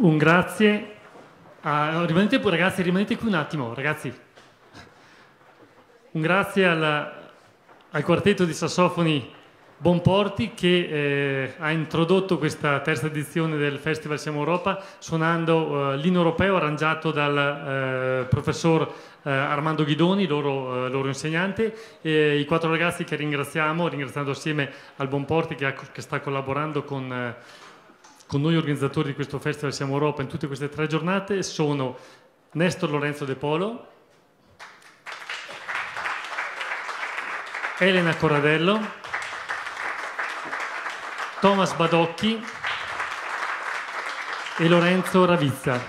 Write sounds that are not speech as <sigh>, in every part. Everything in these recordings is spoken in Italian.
Un grazie. A... Ah, rimanete, ragazzi, rimanete qui un attimo, ragazzi. Un grazie al, al quartetto di sassofoni Bonporti che eh, ha introdotto questa terza edizione del Festival Siamo Europa suonando eh, l'inno europeo arrangiato dal eh, professor eh, Armando Ghidoni, loro, eh, loro insegnante, i quattro ragazzi che ringraziamo, ringraziando assieme al Bonporti che, ha, che sta collaborando con eh, con noi organizzatori di questo Festival Siamo Europa in tutte queste tre giornate sono Nestor Lorenzo De Polo, Elena Corradello, Thomas Badocchi e Lorenzo Ravizza.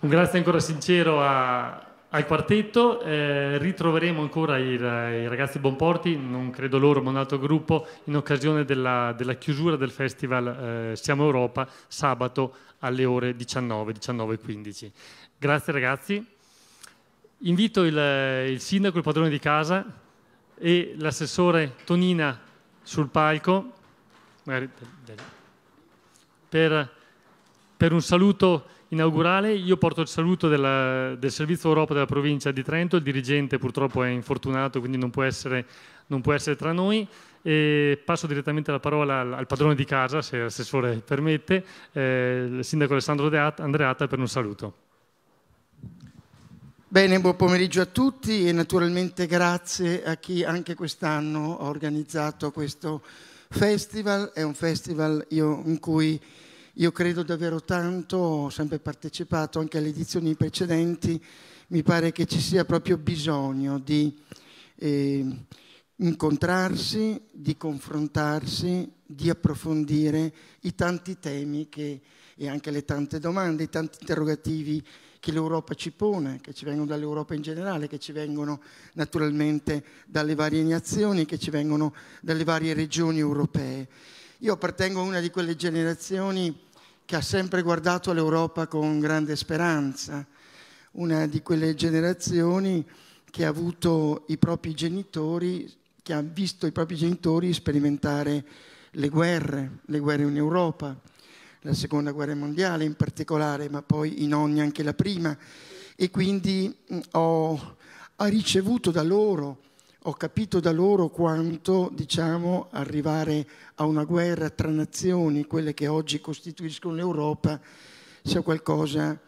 Un grazie ancora sincero a al quartetto, eh, ritroveremo ancora i, i, ragazzi Bonporti, non credo loro ma un altro gruppo, in occasione della, della chiusura del festival eh, Siamo Europa sabato alle ore 19, 19.15. Grazie ragazzi. Invito il, il sindaco, il padrone di casa e l'assessore Tonina sul palco, per, per per un saluto inaugurale. Io porto il saluto della, del Servizio Europa della provincia di Trento, il dirigente purtroppo è infortunato quindi non può essere, non può essere tra noi. E passo direttamente la parola al, al padrone di casa, se l'assessore permette, eh, il sindaco Alessandro Andreata per un saluto. Bene, buon pomeriggio a tutti e naturalmente grazie a chi anche quest'anno ha organizzato questo festival. È un festival io, in cui io credo davvero tanto, ho sempre partecipato anche alle edizioni precedenti, mi pare che ci sia proprio bisogno di eh, incontrarsi, di confrontarsi, di approfondire i tanti temi che, e anche le tante domande, i tanti interrogativi che l'Europa ci pone, che ci vengono dall'Europa in generale, che ci vengono naturalmente dalle varie nazioni, che ci vengono dalle varie regioni europee. Io appartengo a una di quelle generazioni che ha sempre guardato l'Europa con grande speranza, una di quelle generazioni che ha avuto i propri genitori, che ha visto i propri genitori sperimentare le guerre, le guerre in Europa, la seconda guerra mondiale in particolare, ma poi in ogni anche la prima. E quindi mm, ho, ho ricevuto da loro ho capito da loro quanto diciamo, arrivare a una guerra tra nazioni, quelle che oggi costituiscono l'Europa, sia qualcosa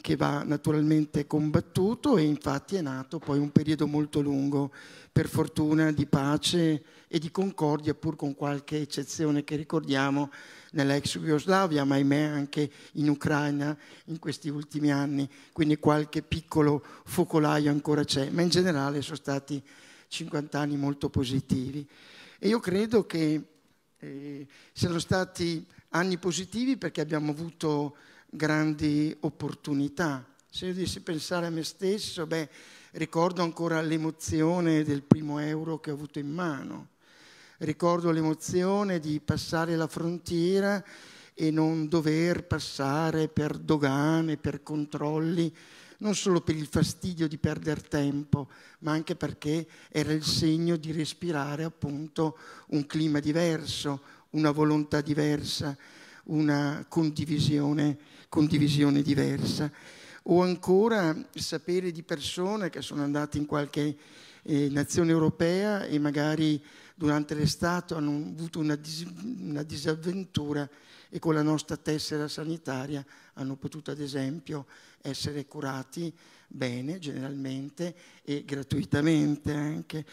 che va naturalmente combattuto e infatti è nato poi un periodo molto lungo, per fortuna, di pace e di concordia, pur con qualche eccezione che ricordiamo nell'ex Jugoslavia, ma ahimè anche in Ucraina in questi ultimi anni, quindi qualche piccolo focolaio ancora c'è, ma in generale sono stati 50 anni molto positivi. E io credo che eh, siano stati anni positivi perché abbiamo avuto grandi opportunità. Se io dovessi pensare a me stesso, beh, ricordo ancora l'emozione del primo euro che ho avuto in mano, ricordo l'emozione di passare la frontiera e non dover passare per dogane, per controlli, non solo per il fastidio di perdere tempo, ma anche perché era il segno di respirare appunto un clima diverso, una volontà diversa, una condivisione, condivisione diversa. O ancora sapere di persone che sono andate in qualche eh, nazione europea e magari durante l'estate hanno avuto una, dis una, disavventura e con la nostra tessera sanitaria hanno potuto ad esempio essere curati bene generalmente e gratuitamente anche.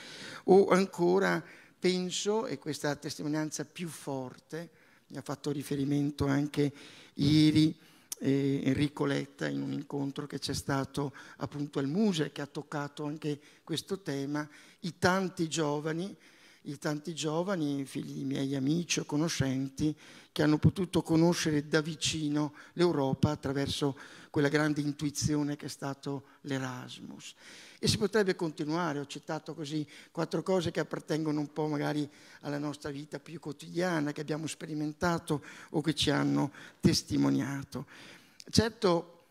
O ancora penso, e questa è la testimonianza più forte, mi ha fatto riferimento anche ieri eh, Enrico Letta in un incontro che c'è stato appunto al Muse che ha toccato anche questo tema, i tanti giovani i tanti giovani, figli di miei amici o conoscenti, che hanno potuto conoscere da vicino l'Europa attraverso quella grande intuizione che è stato l'Erasmus. E si potrebbe continuare, ho citato così quattro cose che appartengono un po' magari alla nostra vita più quotidiana, che abbiamo sperimentato o che ci hanno testimoniato. Certo,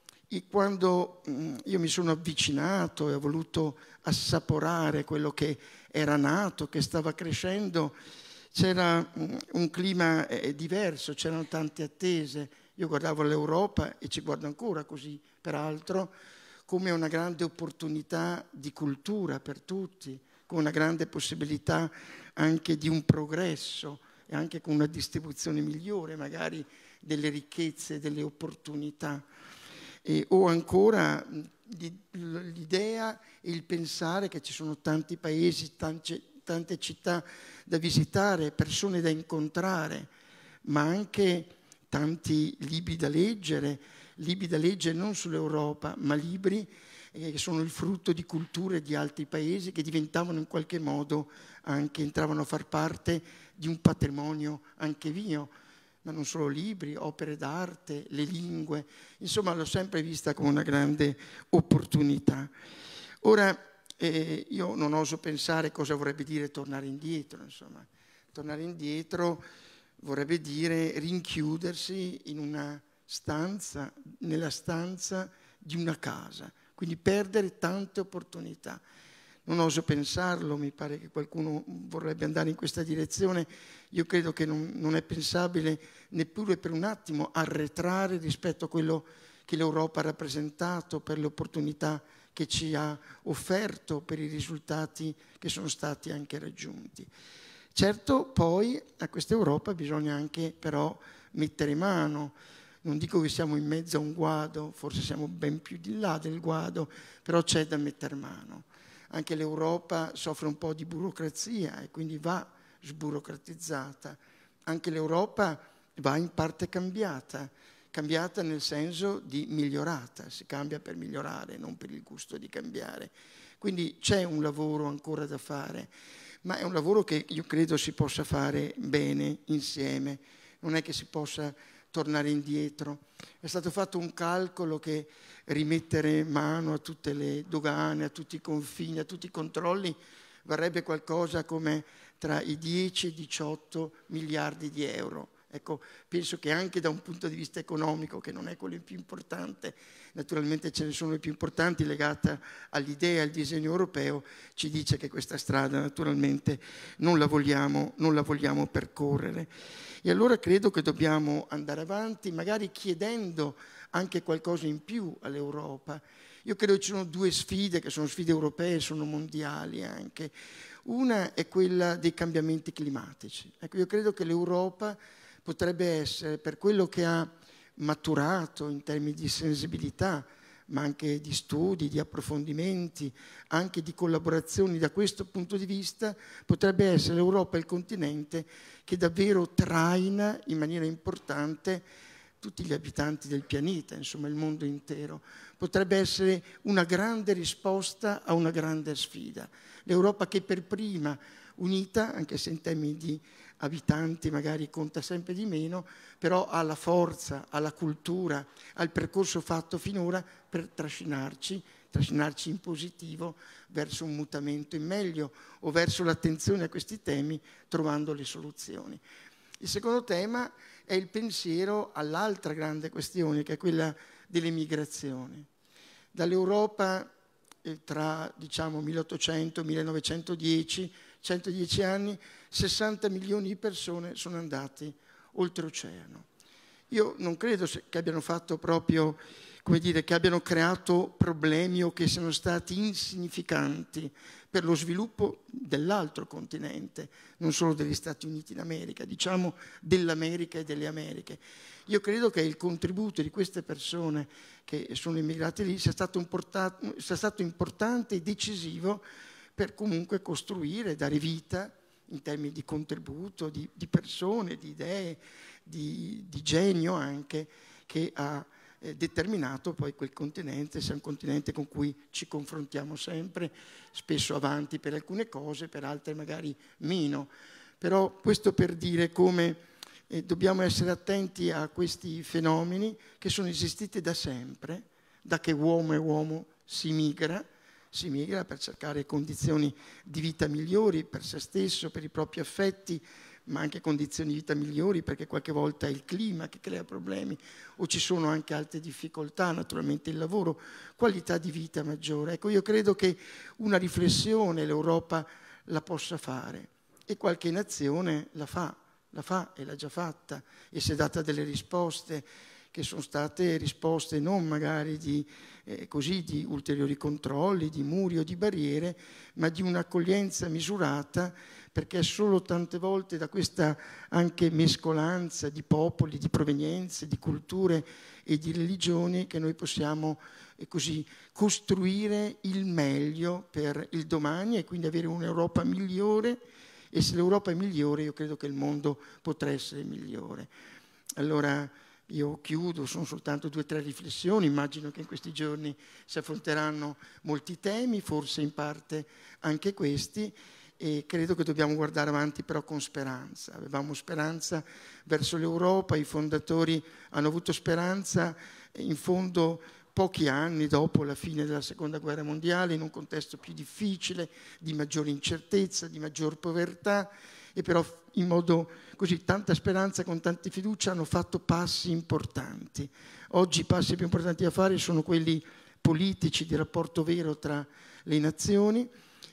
quando mm, io mi sono avvicinato e ho voluto assaporare quello che era nato, che stava crescendo, c'era mm, un clima eh, diverso, c'erano tante attese, io guardavo l'Europa e ci guardo ancora così, peraltro, come una grande opportunità di cultura per tutti, con una grande possibilità anche di un progresso e anche con una distribuzione migliore magari delle ricchezze, delle opportunità. E, o ancora l'idea e il pensare che ci sono tanti paesi, tante, tante città da visitare, persone da incontrare, ma anche tanti libri da leggere, libri da leggere non sull'Europa, ma libri eh, che sono il frutto di culture di altri paesi che diventavano in qualche modo anche, entravano a far parte di un patrimonio anche mio, ma non solo libri, opere d'arte, le lingue, insomma l'ho sempre vista come una grande opportunità. Ora eh, io non oso pensare cosa vorrebbe dire tornare indietro, insomma, tornare indietro vorrebbe dire rinchiudersi in una stanza, nella stanza di una casa, quindi perdere tante opportunità. Non oso pensarlo, mi pare che qualcuno vorrebbe andare in questa direzione, io credo che non, non è pensabile neppure per un attimo arretrare rispetto a quello che l'Europa ha rappresentato per le opportunità che ci ha offerto, per i risultati che sono stati anche raggiunti. Certo poi a questa Europa bisogna anche però mettere mano. Non dico che siamo in mezzo a un guado, forse siamo ben più di là del guado, però c'è da mettere mano. Anche l'Europa soffre un po' di burocrazia e quindi va sburocratizzata. Anche l'Europa va in parte cambiata, cambiata nel senso di migliorata, si cambia per migliorare, non per il gusto di cambiare. Quindi c'è un lavoro ancora da fare ma è un lavoro che io credo si possa fare bene, insieme, non è che si possa tornare indietro. È stato fatto un calcolo che rimettere mano a tutte le dogane, a tutti i confini, a tutti i controlli varrebbe qualcosa come tra i 10 e i 18 miliardi di euro. Ecco, penso che anche da un punto di vista economico, che non è quello più importante, naturalmente ce ne sono le più importanti legate all'idea, al disegno europeo, ci dice che questa strada naturalmente non la vogliamo, non la vogliamo percorrere. E allora credo che dobbiamo andare avanti, magari chiedendo anche qualcosa in più all'Europa. Io credo ci sono due sfide, che sono sfide europee, sono mondiali anche. Una è quella dei cambiamenti climatici. Ecco, io credo che l'Europa potrebbe essere per quello che ha maturato in termini di sensibilità, ma anche di studi, di approfondimenti, anche di collaborazioni da questo punto di vista, potrebbe essere l'Europa il continente che davvero traina in maniera importante tutti gli abitanti del pianeta, insomma il mondo intero. Potrebbe essere una grande risposta a una grande sfida. L'Europa che per prima, unita, anche se in termini di abitanti magari conta sempre di meno, però ha la forza, ha la cultura, ha il percorso fatto finora per trascinarci, trascinarci in positivo verso un mutamento in meglio o verso l'attenzione a questi temi trovando le soluzioni. Il secondo tema è il pensiero all'altra grande questione che è quella delle migrazioni. Dall'Europa eh, tra diciamo 1800 e 1910 110 anni, 60 milioni di persone sono andate oltreoceano. Io non credo che abbiano fatto proprio, come dire, che abbiano creato problemi o che siano stati insignificanti per lo sviluppo dell'altro continente, non solo degli Stati Uniti d'America, diciamo dell'America e delle Americhe. Io credo che il contributo di queste persone che sono immigrate lì sia stato, sia stato importante e decisivo per comunque costruire, dare vita in termini di contributo, di, di persone, di idee, di, di, genio anche, che ha eh, determinato poi quel continente, se è un continente con cui ci confrontiamo sempre, spesso avanti per alcune cose, per altre magari meno. Però questo per dire come eh, dobbiamo essere attenti a questi fenomeni che sono esistiti da sempre, da che uomo e uomo si migra, si migra per cercare condizioni di vita migliori per se stesso, per i propri affetti, ma anche condizioni di vita migliori perché qualche volta è il clima che crea problemi o ci sono anche altre difficoltà, naturalmente il lavoro, qualità di vita maggiore. Ecco, io credo che una riflessione l'Europa la possa fare e qualche nazione la fa, la fa e l'ha già fatta e si è data delle risposte che sono state risposte non magari di, eh, così, di ulteriori controlli, di muri o di barriere, ma di un'accoglienza misurata, perché è solo tante volte da questa anche mescolanza di popoli, di provenienze, di culture e di religioni che noi possiamo eh, così, costruire il meglio per il domani e quindi avere un'Europa migliore e se l'Europa è migliore io credo che il mondo potrà essere migliore. Allora, io chiudo, sono soltanto due o tre riflessioni, immagino che in questi giorni si affronteranno molti temi, forse in parte anche questi, e credo che dobbiamo guardare avanti però con speranza. Avevamo speranza verso l'Europa, i fondatori hanno avuto speranza eh, in fondo pochi anni dopo la fine della seconda guerra mondiale, in un contesto più difficile, di maggiore incertezza, di maggior povertà e però in modo così, tanta speranza con tanta fiducia hanno fatto passi importanti. Oggi i passi più importanti da fare sono quelli politici di rapporto vero tra le nazioni,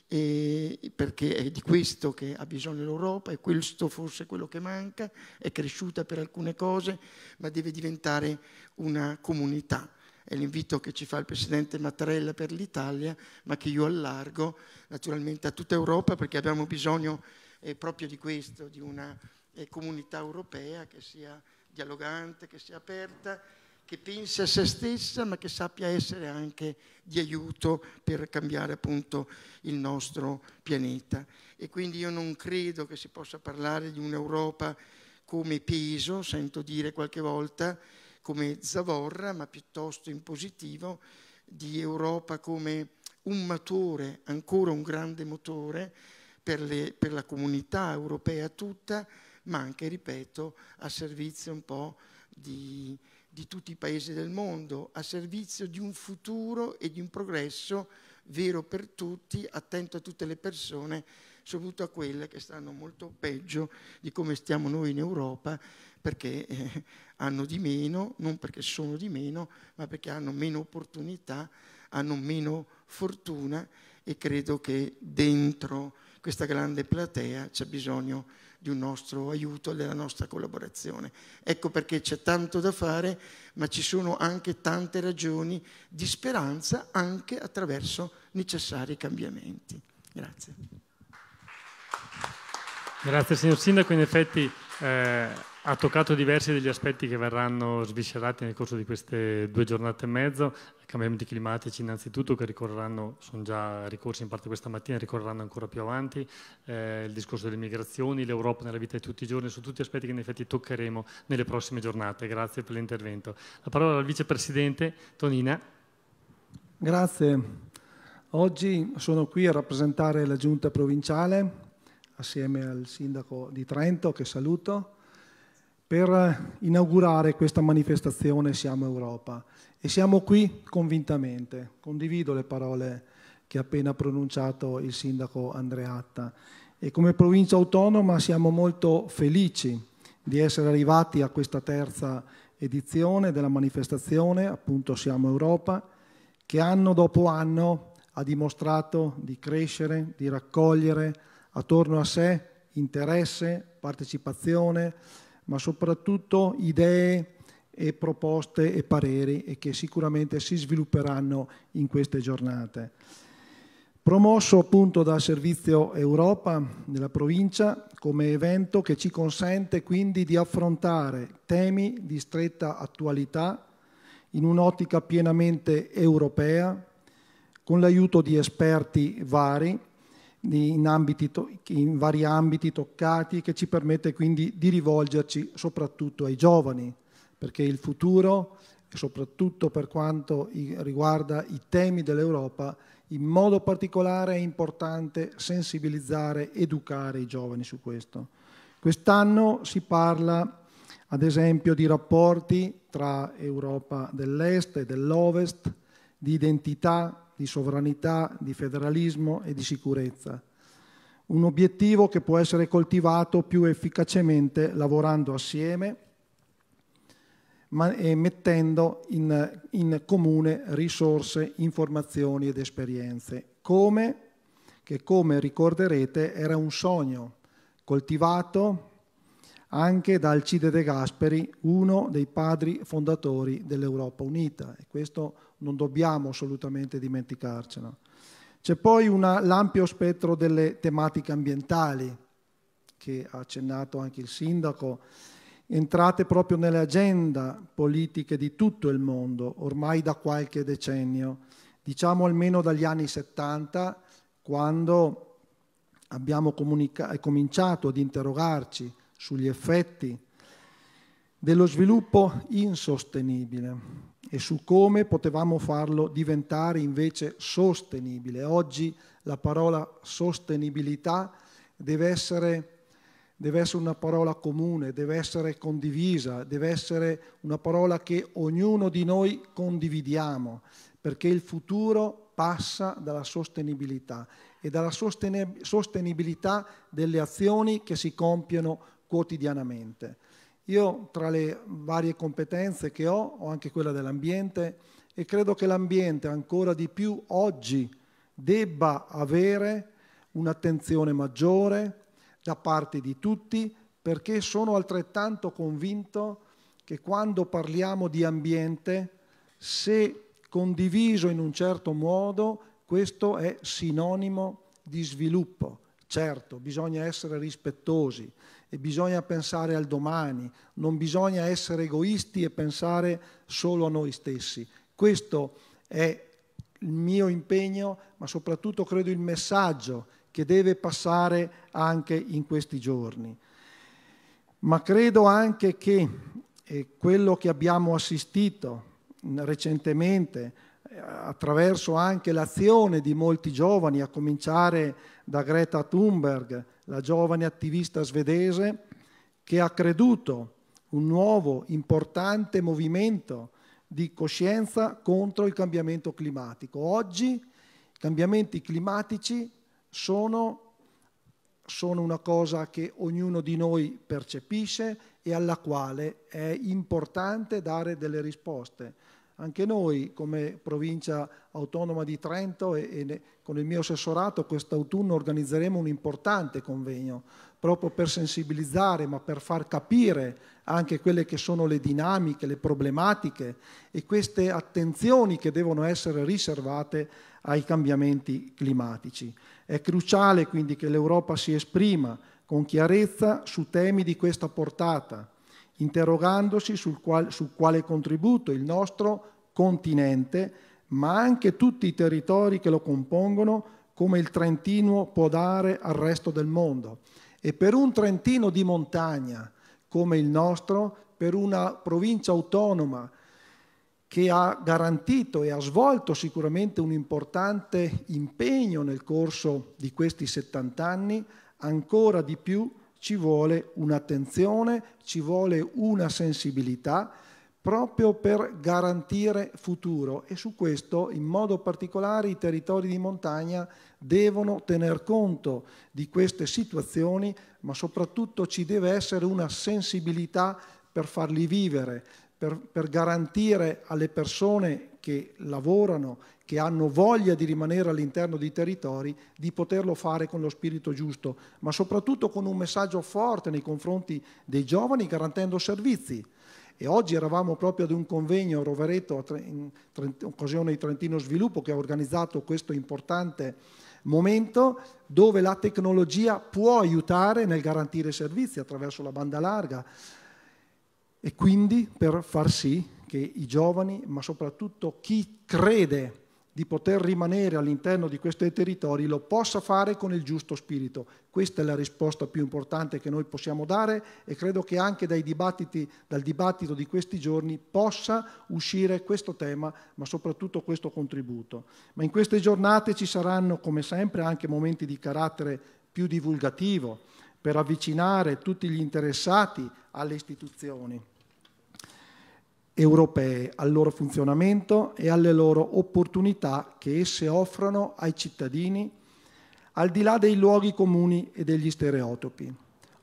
perché è di questo che ha bisogno l'Europa, è questo forse quello che manca, è cresciuta per alcune cose, ma deve diventare una comunità è l'invito che ci fa il Presidente Mattarella per l'Italia, ma che io allargo naturalmente a tutta Europa perché abbiamo bisogno eh, proprio di questo, di una eh, comunità europea che sia dialogante, che sia aperta, che pensi a se stessa ma che sappia essere anche di aiuto per cambiare appunto il nostro pianeta. E quindi io non credo che si possa parlare di un'Europa come peso, sento dire qualche volta, come zavorra, ma piuttosto in positivo, di Europa come un motore, ancora un grande motore per, le, per la comunità europea tutta, ma anche, ripeto, a servizio un po' di, di tutti i paesi del mondo, a servizio di un futuro e di un progresso vero per tutti, attento a tutte le persone, soprattutto a quelle che stanno molto peggio di come stiamo noi in Europa, perché eh, hanno di meno, non perché sono di meno, ma perché hanno meno opportunità, hanno meno fortuna e credo che dentro questa grande platea c'è bisogno di un nostro aiuto e della nostra collaborazione. Ecco perché c'è tanto da fare, ma ci sono anche tante ragioni di speranza anche attraverso necessari cambiamenti. Grazie. Grazie signor Sindaco, in effetti eh ha toccato diversi degli aspetti che verranno sviscerati nel corso di queste due giornate e mezzo, i cambiamenti climatici innanzitutto che ricorreranno, sono già ricorsi in parte questa mattina, ricorreranno ancora più avanti, eh, il discorso delle migrazioni, l'Europa nella vita di tutti i giorni, sono tutti aspetti che in effetti toccheremo nelle prossime giornate. Grazie per l'intervento. La parola al Vicepresidente Tonina. Grazie. Oggi sono qui a rappresentare la Giunta Provinciale assieme al Sindaco di Trento che saluto per inaugurare questa manifestazione Siamo Europa e siamo qui convintamente. Condivido le parole che ha appena pronunciato il sindaco Andreatta e come provincia autonoma siamo molto felici di essere arrivati a questa terza edizione della manifestazione, appunto Siamo Europa, che anno dopo anno ha dimostrato di crescere, di raccogliere attorno a sé interesse, partecipazione, ma soprattutto idee e proposte e pareri e che sicuramente si svilupperanno in queste giornate. Promosso appunto dal Servizio Europa della provincia come evento che ci consente quindi di affrontare temi di stretta attualità in un'ottica pienamente europea, con l'aiuto di esperti vari in, ambiti in vari ambiti toccati che ci permette quindi di rivolgerci soprattutto ai giovani, perché il futuro, soprattutto per quanto riguarda i temi dell'Europa, in modo particolare è importante sensibilizzare, educare i giovani su questo. Quest'anno si parla ad esempio di rapporti tra Europa dell'Est e dell'Ovest, di identità, di sovranità, di federalismo e di sicurezza. Un obiettivo che può essere coltivato più efficacemente lavorando assieme e mettendo in, in comune risorse, informazioni ed esperienze. Come? Che come ricorderete era un sogno coltivato, anche da Alcide De Gasperi, uno dei padri fondatori dell'Europa Unita, e questo non dobbiamo assolutamente dimenticarcelo. C'è poi una, l'ampio spettro delle tematiche ambientali, che ha accennato anche il sindaco, entrate proprio nelle agenda politiche di tutto il mondo, ormai da qualche decennio, diciamo almeno dagli anni 70, quando abbiamo comunica- cominciato ad interrogarci sugli effetti dello sviluppo insostenibile e su come potevamo farlo diventare invece sostenibile. Oggi la parola sostenibilità deve essere, deve essere, una parola comune, deve essere condivisa, deve essere una parola che ognuno di noi condividiamo, perché il futuro passa dalla sostenibilità e dalla sostenibilità delle azioni che si compiono quotidianamente. Io tra le varie competenze che ho ho anche quella dell'ambiente e credo che l'ambiente ancora di più oggi debba avere un'attenzione maggiore da parte di tutti perché sono altrettanto convinto che quando parliamo di ambiente, se condiviso in un certo modo, questo è sinonimo di sviluppo. Certo, bisogna essere rispettosi, e bisogna pensare al domani, non bisogna essere egoisti e pensare solo a noi stessi. Questo è il mio impegno, ma soprattutto credo il messaggio che deve passare anche in questi giorni. Ma credo anche che eh, quello che abbiamo assistito recentemente eh, attraverso anche l'azione di molti giovani, a cominciare da Greta Thunberg, la giovane attivista svedese che ha creduto un nuovo importante movimento di coscienza contro il cambiamento climatico. Oggi i cambiamenti climatici sono, sono una cosa che ognuno di noi percepisce e alla quale è importante dare delle risposte. Anche noi come provincia autonoma di Trento e, e con il mio assessorato quest'autunno organizzeremo un importante convegno proprio per sensibilizzare ma per far capire anche quelle che sono le dinamiche, le problematiche e queste attenzioni che devono essere riservate ai cambiamenti climatici. È cruciale quindi che l'Europa si esprima con chiarezza su temi di questa portata interrogandosi sul qual, su quale contributo il nostro continente, ma anche tutti i territori che lo compongono, come il Trentino può dare al resto del mondo. E per un Trentino di montagna come il nostro, per una provincia autonoma che ha garantito e ha svolto sicuramente un importante impegno nel corso di questi 70 anni, ancora di più ci vuole un'attenzione, ci vuole una sensibilità proprio per garantire futuro e su questo in modo particolare i territori di montagna devono tener conto di queste situazioni, ma soprattutto ci deve essere una sensibilità per farli vivere, per, per garantire alle persone che lavorano che hanno voglia di rimanere all'interno dei territori, di poterlo fare con lo spirito giusto, ma soprattutto con un messaggio forte nei confronti dei giovani garantendo servizi. E oggi eravamo proprio ad un convegno a Rovereto, in occasione di Trentino Sviluppo, che ha organizzato questo importante momento dove la tecnologia può aiutare nel garantire servizi attraverso la banda larga e quindi per far sì che i giovani, ma soprattutto chi crede di poter rimanere all'interno di questi territori lo possa fare con il giusto spirito. Questa è la risposta più importante che noi possiamo dare e credo che anche dal dibattito di questi giorni possa uscire questo tema, ma soprattutto questo contributo. Ma in queste giornate ci saranno, come sempre, anche momenti di carattere più divulgativo per avvicinare tutti gli interessati alle istituzioni europee, al loro funzionamento e alle loro opportunità che esse offrono ai cittadini, al di là dei luoghi comuni e degli stereotipi.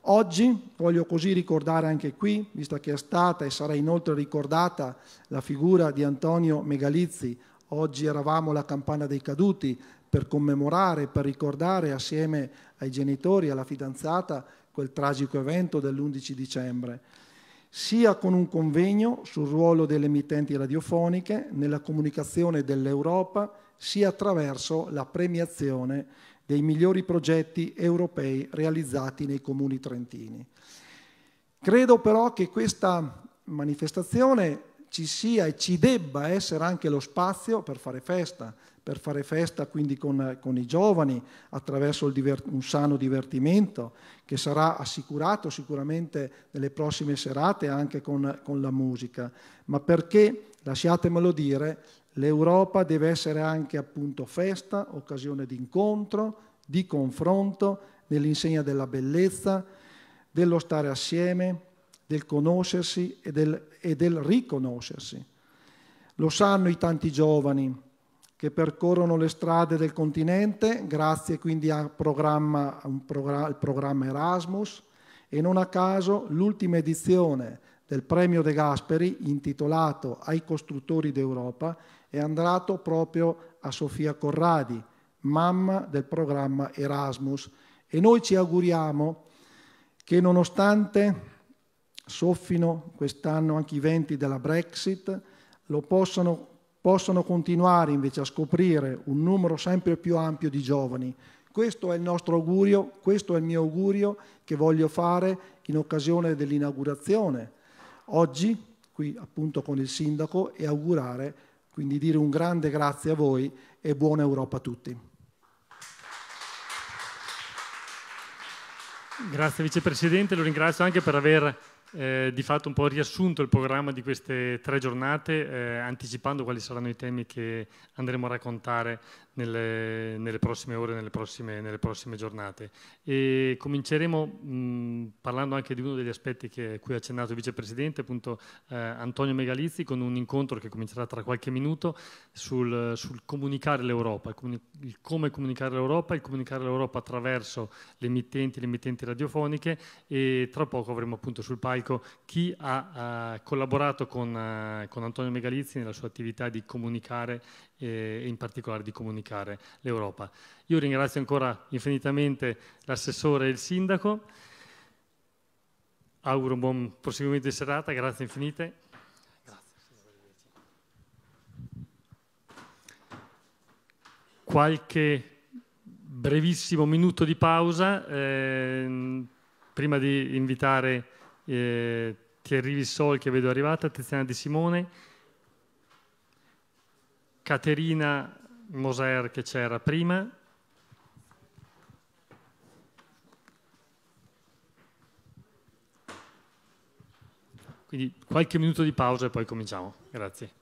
Oggi voglio così ricordare anche qui, visto che è stata e sarà inoltre ricordata la figura di Antonio Megalizzi, oggi eravamo la campana dei caduti per commemorare, per ricordare assieme ai genitori, e alla fidanzata, quel tragico evento dell'11 dicembre sia con un convegno sul ruolo delle emittenti radiofoniche nella comunicazione dell'Europa, sia attraverso la premiazione dei migliori progetti europei realizzati nei comuni trentini. Credo però che questa manifestazione ci sia e ci debba essere anche lo spazio per fare festa, per fare festa quindi con, con i giovani attraverso un sano divertimento che sarà assicurato sicuramente nelle prossime serate anche con, con la musica, ma perché, lasciatemelo dire, l'Europa deve essere anche appunto festa, occasione di incontro, di confronto, nell'insegna della bellezza, dello stare assieme, del conoscersi e del, e del riconoscersi. Lo sanno i tanti giovani che percorrono le strade del continente grazie quindi al programma, al programma Erasmus e non a caso l'ultima edizione del premio De Gasperi intitolato Ai costruttori d'Europa è andato proprio a Sofia Corradi, mamma del programma Erasmus. E noi ci auguriamo che nonostante soffino quest'anno anche i venti della Brexit, lo possano, possano continuare invece a scoprire un numero sempre più ampio di giovani. Questo è il nostro augurio, questo è il mio augurio che voglio fare in occasione dell'inaugurazione. Oggi, qui appunto con il Sindaco, e augurare, quindi dire un grande grazie a voi e buona Europa a tutti. Grazie Vicepresidente, lo ringrazio anche per aver eh, di fatto un po' riassunto il programma di queste tre giornate, eh, anticipando quali saranno i temi che andremo a raccontare nelle, nelle prossime ore, nelle prossime, nelle prossime giornate. E cominceremo mh, parlando anche di uno degli aspetti che cui ha accennato il vicepresidente, appunto eh, Antonio Megalizzi, con un incontro che comincerà tra qualche minuto sul, sul comunicare l'Europa, il, comuni il, come comunicare l'Europa, il comunicare l'Europa attraverso le emittenti, le emittenti radiofoniche e tra poco avremo appunto sul palco chi ha, ha eh, collaborato con, uh, con Antonio Megalizzi nella sua attività di comunicare e in particolare di comunicare l'Europa. Io ringrazio ancora infinitamente l'assessore e il sindaco, auguro un buon proseguimento di serata, grazie infinite. Qualche brevissimo minuto di pausa eh, prima di invitare eh, Thierry Vissol che vedo arrivata, Tiziana Di Simone Caterina Moser che c'era prima, Quindi qualche minuto di pausa e poi cominciamo. Grazie.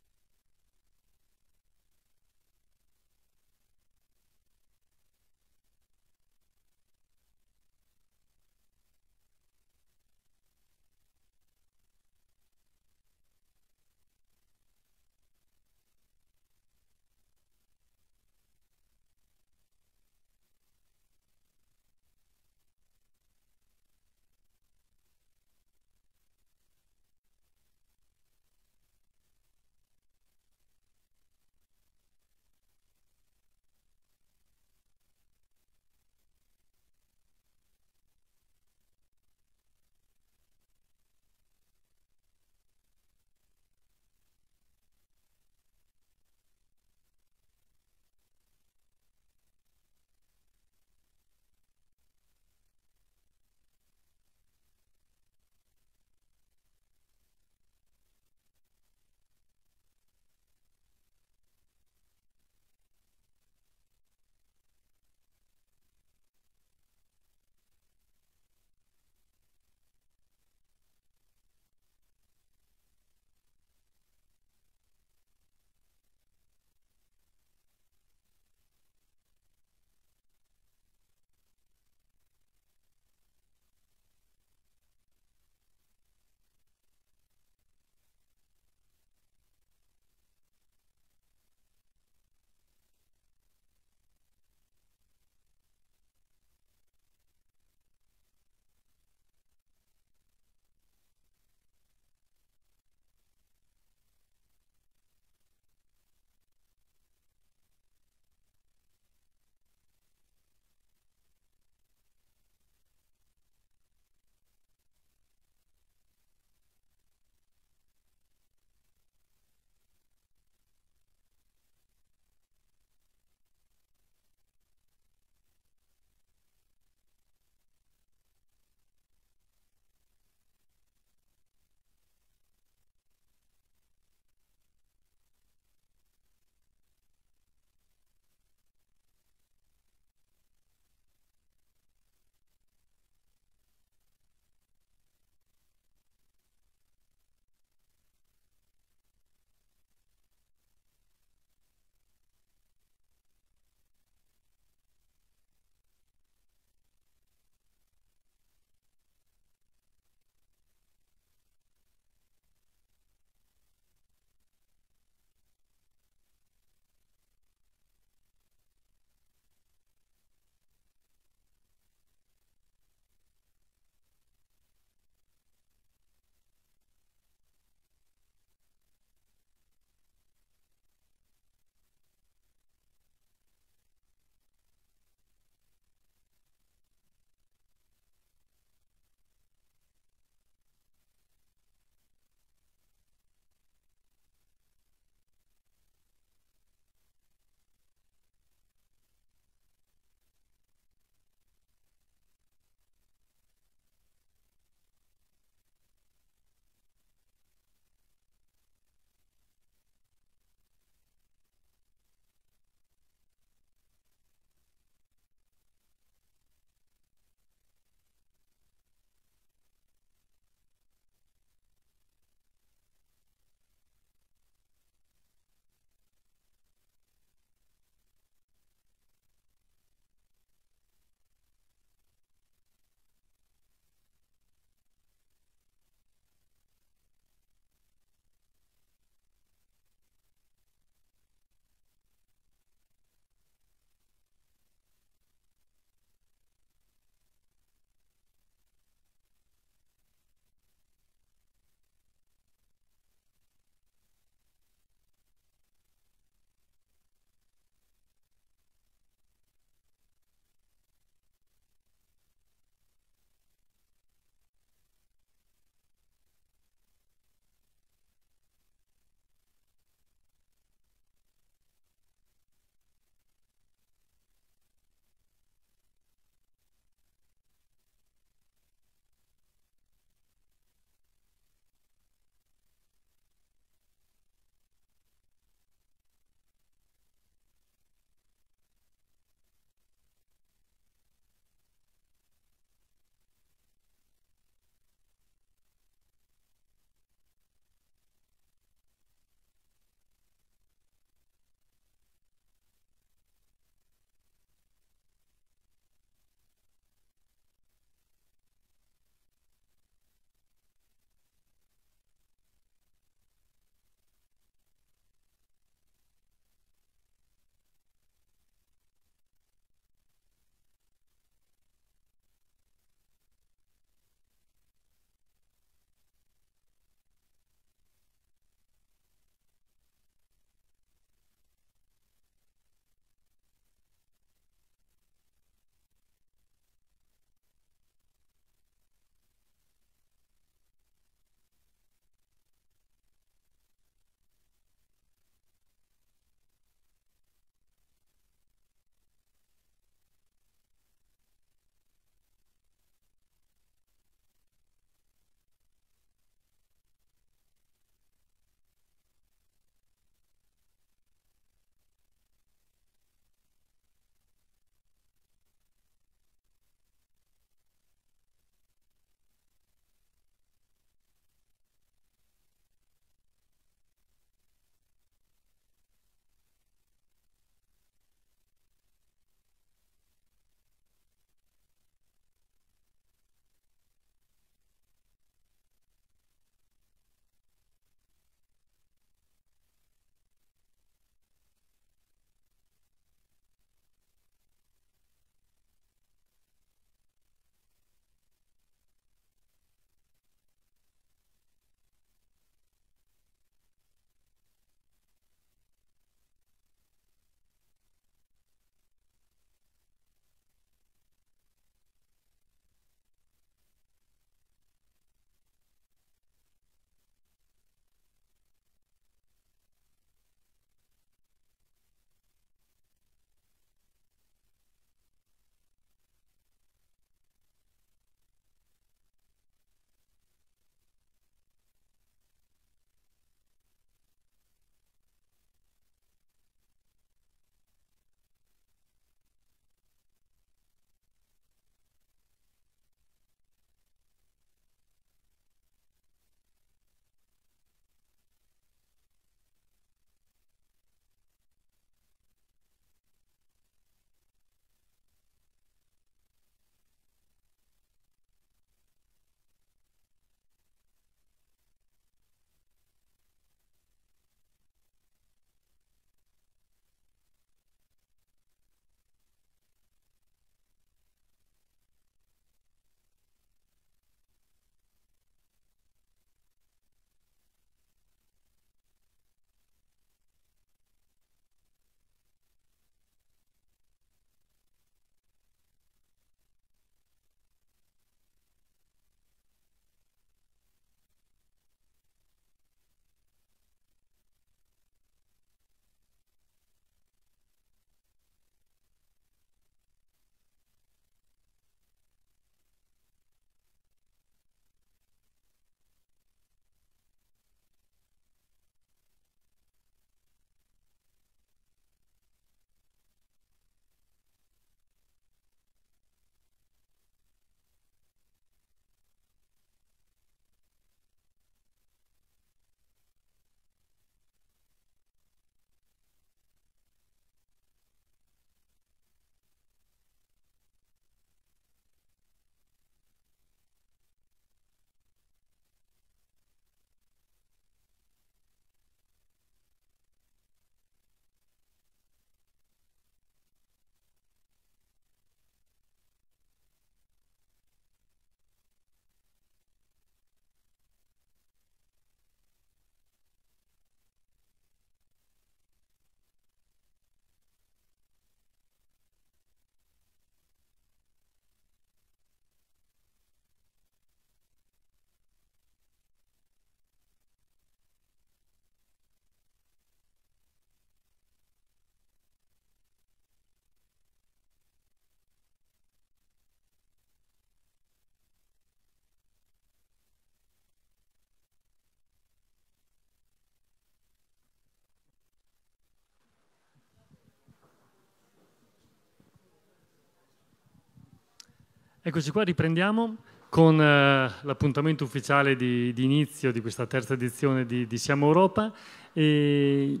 Eccoci qua, riprendiamo con eh, l'appuntamento ufficiale di, di, inizio di questa terza edizione di, di Siamo Europa e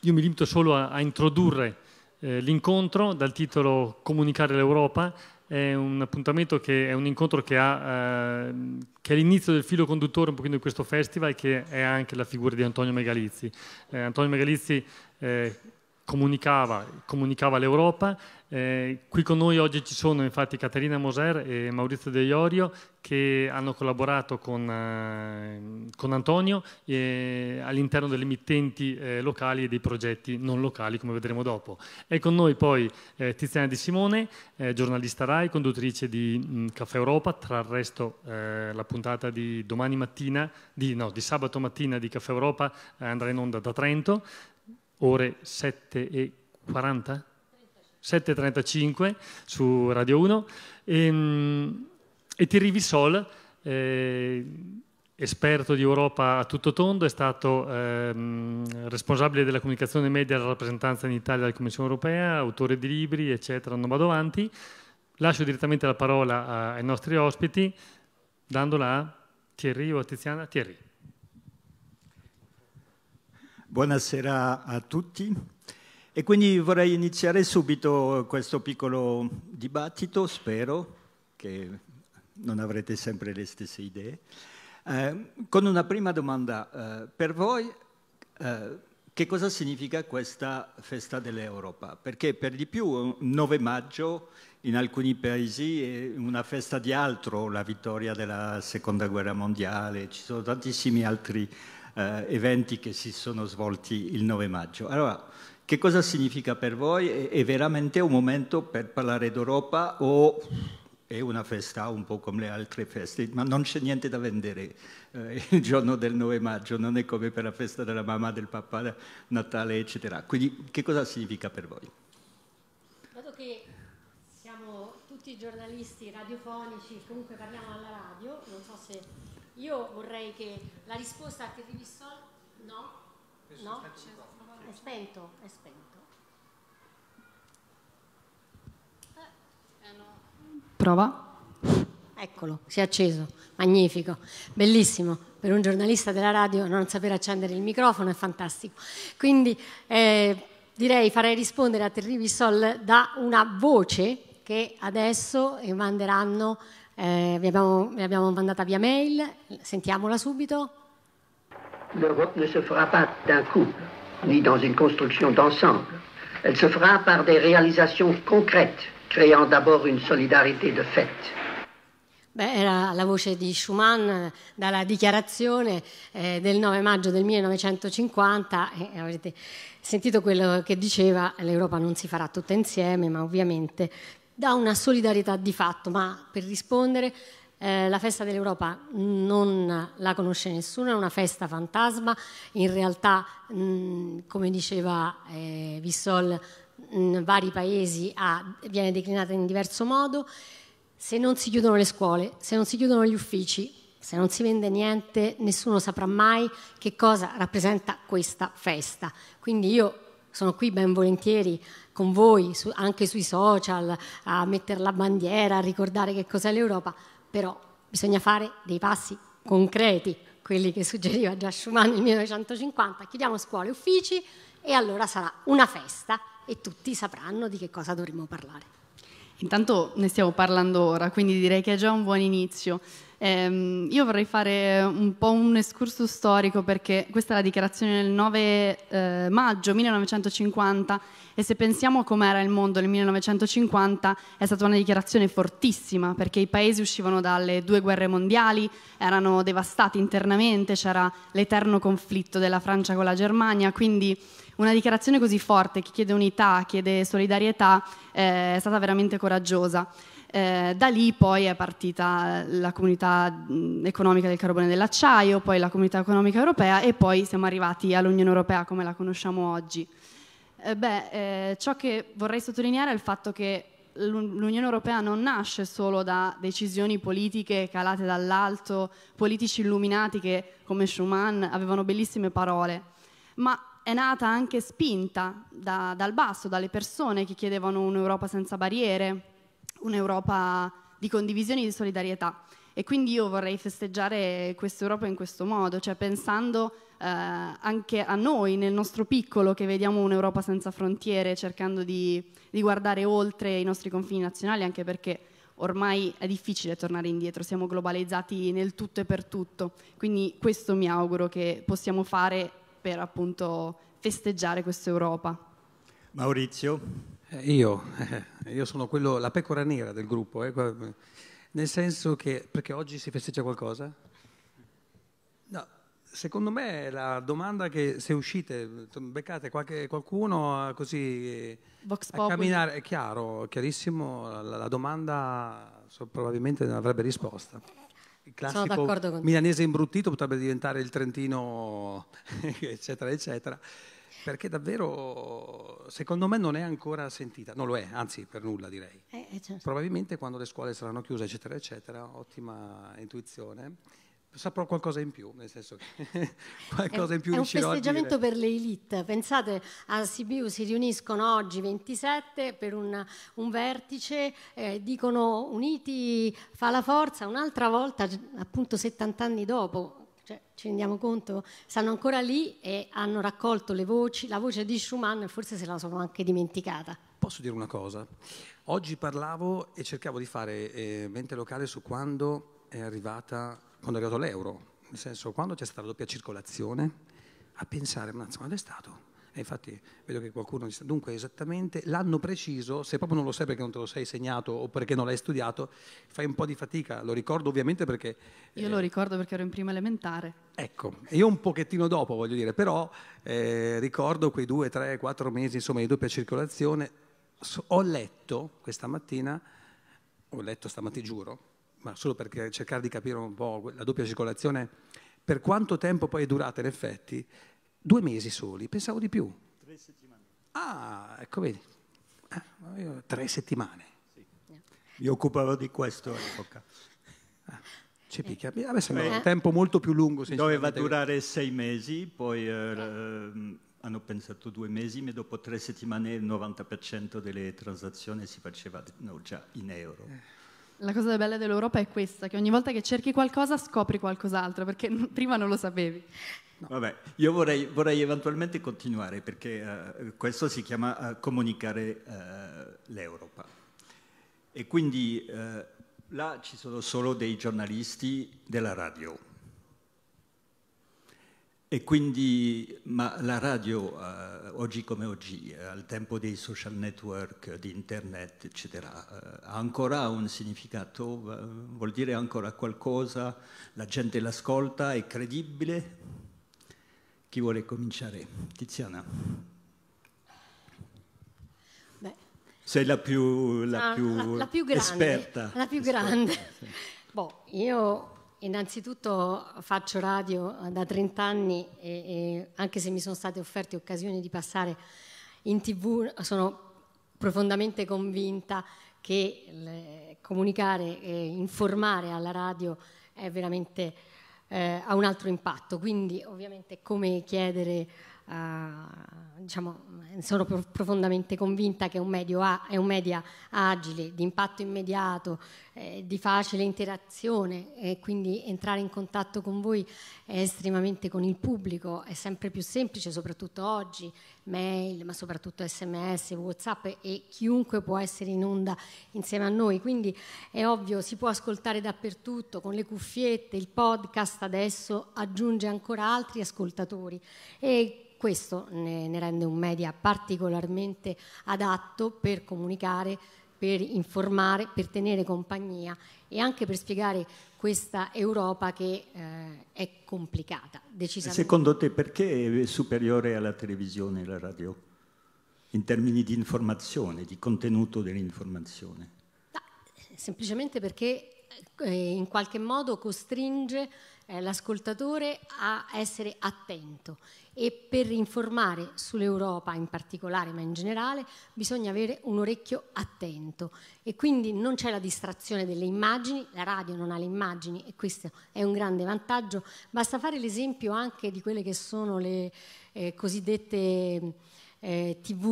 io mi limito solo a, a introdurre eh, l'incontro dal titolo Comunicare l'Europa, è un appuntamento che è un incontro che, ha, eh, che è l'inizio del filo conduttore un pochino di questo festival che è anche la figura di Antonio Megalizzi. Eh, Antonio Megalizzi eh, comunicava, comunicava l'Europa. Eh, qui con noi oggi ci sono infatti Caterina Moser e Maurizio De Iorio che hanno collaborato con, eh, con Antonio eh, all'interno delle emittenti eh, locali e dei progetti non locali come vedremo dopo. È con noi poi eh, Tiziana Di Simone, eh, giornalista RAI, conduttrice di mh, mm, Caffè Europa, tra il resto la puntata di domani mattina, di, no, di sabato mattina di Caffè Europa andrà in onda da Trento, ore 7 e 7.40? 7.35 su Radio 1 ehm, e, e Thierry Vissol, eh, esperto di Europa a tutto tondo, è stato eh, responsabile della comunicazione media della rappresentanza in Italia della Commissione europea, autore di libri, eccetera, non vado avanti. Lascio direttamente la parola eh, ai nostri ospiti, dandola a Thierry o a Tiziana. Thierry. Buonasera a tutti e quindi vorrei iniziare subito questo piccolo dibattito, spero che non avrete sempre le stesse idee, eh, con una prima domanda. Eh, per voi eh, che cosa significa questa festa dell'Europa? Perché per di più 9 maggio in alcuni paesi è una festa di altro, la vittoria della seconda guerra mondiale, ci sono tantissimi altri eh, eventi che si sono svolti il 9 maggio. Allora, che cosa significa per voi? È, è veramente un momento per parlare d'Europa o è una festa un po' come le altre feste, ma non c'è niente da vendere eh, il giorno del 9 maggio, non è come per la festa della mamma, del papà, Natale, eccetera. Quindi che cosa significa per voi? Dato che siamo tutti giornalisti radiofonici, comunque parliamo alla radio, non so se io vorrei che la risposta a Terry Pistol, no? No? È spento, è spento. Eh, eh, Prova. Eccolo, si è acceso, magnifico, bellissimo. Per un giornalista della radio non sapere accendere il microfono è fantastico. Quindi eh, direi farei rispondere a Terry da una voce che adesso emanderanno eh, vi, abbiamo, vi abbiamo mandata via mail, sentiamola subito. L'Europe ne se farà pas d'un coup, ni dans une construction d'ensemble. Elle se farà par des réalisations concrètes, créant d'abord une solidarité de fait. Beh, era la voce di Schumann eh, dalla dichiarazione eh, del 9 maggio del 1950 e avrete sentito quello che diceva l'Europa non si farà tutta insieme ma ovviamente da una solidarietà di fatto, ma per rispondere eh, la festa dell'Europa non la conosce nessuno, è una festa fantasma, in realtà mh, come diceva eh, Vissol in vari paesi ha, viene declinata in diverso modo, se non si chiudono le scuole, se non si chiudono gli uffici, se non si vende niente, nessuno saprà mai che cosa rappresenta questa festa. Quindi io sono qui ben volentieri con voi su, anche sui social, a mettere la bandiera, a ricordare che cos'è l'Europa, però bisogna fare dei passi concreti, quelli che suggeriva già Schumann nel 1950, chiudiamo scuole e uffici e allora sarà una festa e tutti sapranno di che cosa dovremmo parlare. Intanto ne stiamo parlando ora, quindi direi che è già un buon inizio. Eh, io vorrei fare un po' un escurso storico perché questa è la dichiarazione del 9 eh, maggio 1950 e se pensiamo a com'era il mondo nel 1950 è stata una dichiarazione fortissima perché i paesi uscivano dalle due guerre mondiali, erano devastati internamente, c'era l'eterno conflitto della Francia con la Germania, quindi una dichiarazione così forte che chiede unità, chiede solidarietà, eh, è stata veramente coraggiosa. Eh, da lì poi è partita la comunità mm, economica del carbone e dell'acciaio, poi la comunità economica europea e poi siamo arrivati all'Unione Europea come la conosciamo oggi. Eh, beh, eh, ciò che vorrei sottolineare è il fatto che l'Unione Europea non nasce solo da decisioni politiche calate dall'alto, politici illuminati che come Schumann avevano bellissime parole, ma è nata anche spinta da, dal basso, dalle persone che chiedevano un'Europa senza barriere, un'Europa di condivisione e di solidarietà. E quindi io vorrei festeggiare questa Europa in questo modo, cioè pensando eh, anche a noi nel nostro piccolo che vediamo un'Europa senza frontiere, cercando di, di guardare oltre i nostri confini nazionali, anche perché ormai è difficile tornare indietro, siamo globalizzati nel tutto e per tutto. Quindi questo mi auguro che possiamo fare per appunto festeggiare questa Europa. Maurizio. Eh, io, eh, io sono quello, la pecora nera del gruppo, eh, nel senso che, perché oggi si festeggia qualcosa? No, secondo me la domanda che se uscite, beccate qualche, qualcuno eh, così Vox a camminare, è chiaro, chiarissimo, la, la domanda so, probabilmente non avrebbe risposta. Il classico milanese imbruttito potrebbe diventare il trentino, <laughs> eccetera, eccetera perché davvero secondo me non è ancora sentita, non lo è, anzi per nulla direi. Eh, eh certo. Probabilmente quando le scuole saranno chiuse, eccetera, eccetera, ottima intuizione, saprò qualcosa in più, nel senso che <laughs> qualcosa in più è riuscirò a È un festeggiamento per le elite, pensate a Sibiu si riuniscono oggi 27 per un, un vertice, eh, dicono uniti fa la forza, un'altra volta appunto 70 anni dopo, cioè, ci rendiamo conto, stanno ancora lì e hanno raccolto le voci, la voce di Schumann e forse se la sono anche dimenticata. Posso dire una cosa? Oggi parlavo e cercavo di fare eh, mente locale su quando è arrivata, quando è arrivato l'euro, nel senso quando c'è stata la doppia circolazione, a pensare, ma quando è stato? E infatti vedo che qualcuno dice, dunque esattamente l'anno preciso, se proprio non lo sai perché non te lo sei segnato o perché non l'hai studiato, fai un po' di fatica, lo ricordo ovviamente perché... Io eh, lo ricordo perché ero in prima elementare. Ecco, io un pochettino dopo voglio dire, però eh, ricordo quei due, tre, quattro mesi insomma di doppia circolazione, so, ho letto questa mattina, ho letto stamattina giuro, ma solo per cercare di capire un po' la doppia circolazione, per quanto tempo poi è durata in effetti, Due mesi soli, pensavo di più. Tre settimane. Ah, ecco vedi. Ah, tre settimane. Sì. Mi occupavo di questo all'epoca. Ah, ci picchia. me sembra un tempo molto più lungo. Doveva durare sei mesi, poi eh, eh, hanno pensato due mesi, ma dopo tre settimane il 90% delle transazioni si faceva no, già in euro. Eh. La cosa bella dell'Europa è questa, che ogni volta che cerchi qualcosa scopri qualcos'altro, perché prima non lo sapevi. No. Vabbè, io vorrei, vorrei, eventualmente continuare, perché uh, questo si chiama uh, comunicare uh, l'Europa. E quindi là ci sono solo dei giornalisti della radio. E quindi, ma la radio oggi come oggi, eh, al tempo dei social network, di internet, eccetera, eh, ha ancora un significato, eh, vuol dire ancora qualcosa, la gente l'ascolta, è credibile. Chi vuole cominciare? Tiziana. Beh. Sei la più, la, ah, più la, la più grande, esperta. La più grande. Esperta, sì. boh, io Innanzitutto faccio radio eh, da 30 anni e, e, anche se mi sono state offerte occasioni di passare in tv sono profondamente convinta che le, eh, comunicare e informare alla radio è veramente eh, ha un altro impatto quindi ovviamente come chiedere eh, diciamo, mm, sono profondamente convinta che un, media, è un media agile, di impatto immediato, eh, di facile interazione e quindi entrare in contatto con voi è estremamente con il pubblico, è sempre più semplice, soprattutto oggi, mail, ma soprattutto sms, whatsapp e chiunque può essere in onda insieme a noi. Quindi è ovvio, si può ascoltare dappertutto, con le cuffiette, il podcast adesso aggiunge ancora altri ascoltatori. E questo ne, ne rende un media particolarmente adatto per comunicare per informare, per tenere compagnia e anche per spiegare questa Europa che eh, è complicata. Decisamente. Secondo te perché è superiore alla televisione e alla radio in termini di informazione, di contenuto dell'informazione? Eh, semplicemente perché eh, in qualche modo costringe eh, l'ascoltatore a essere attento e per informare sull'Europa in particolare, ma in generale, bisogna avere un orecchio attento e quindi non c'è la distrazione delle immagini, la radio non ha le immagini e questo è un grande vantaggio, basta fare l'esempio anche di quelle che sono le eh, cosiddette eh, TV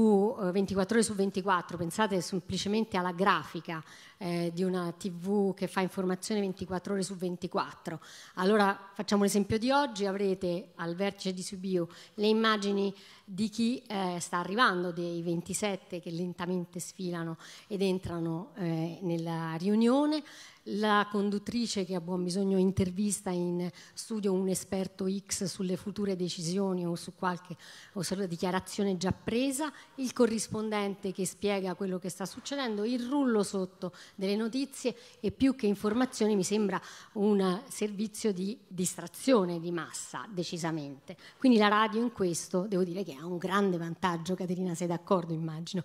24 eh, ore su 24, pensate semplicemente alla grafica eh, di una TV che fa informazione 24 ore su 24. Allora facciamo l'esempio di oggi, avrete al vertice di Subiu le immagini di chi eh, sta arrivando, dei 27 che lentamente sfilano ed entrano eh, nella riunione la conduttrice che a buon bisogno intervista in studio un esperto X sulle future decisioni o su qualche o sulla dichiarazione già presa, il corrispondente che spiega quello che sta succedendo, il rullo sotto delle notizie e più che informazioni mi sembra un servizio di distrazione di massa decisamente. Quindi la radio in questo devo dire che ha un grande vantaggio, Caterina sei d'accordo immagino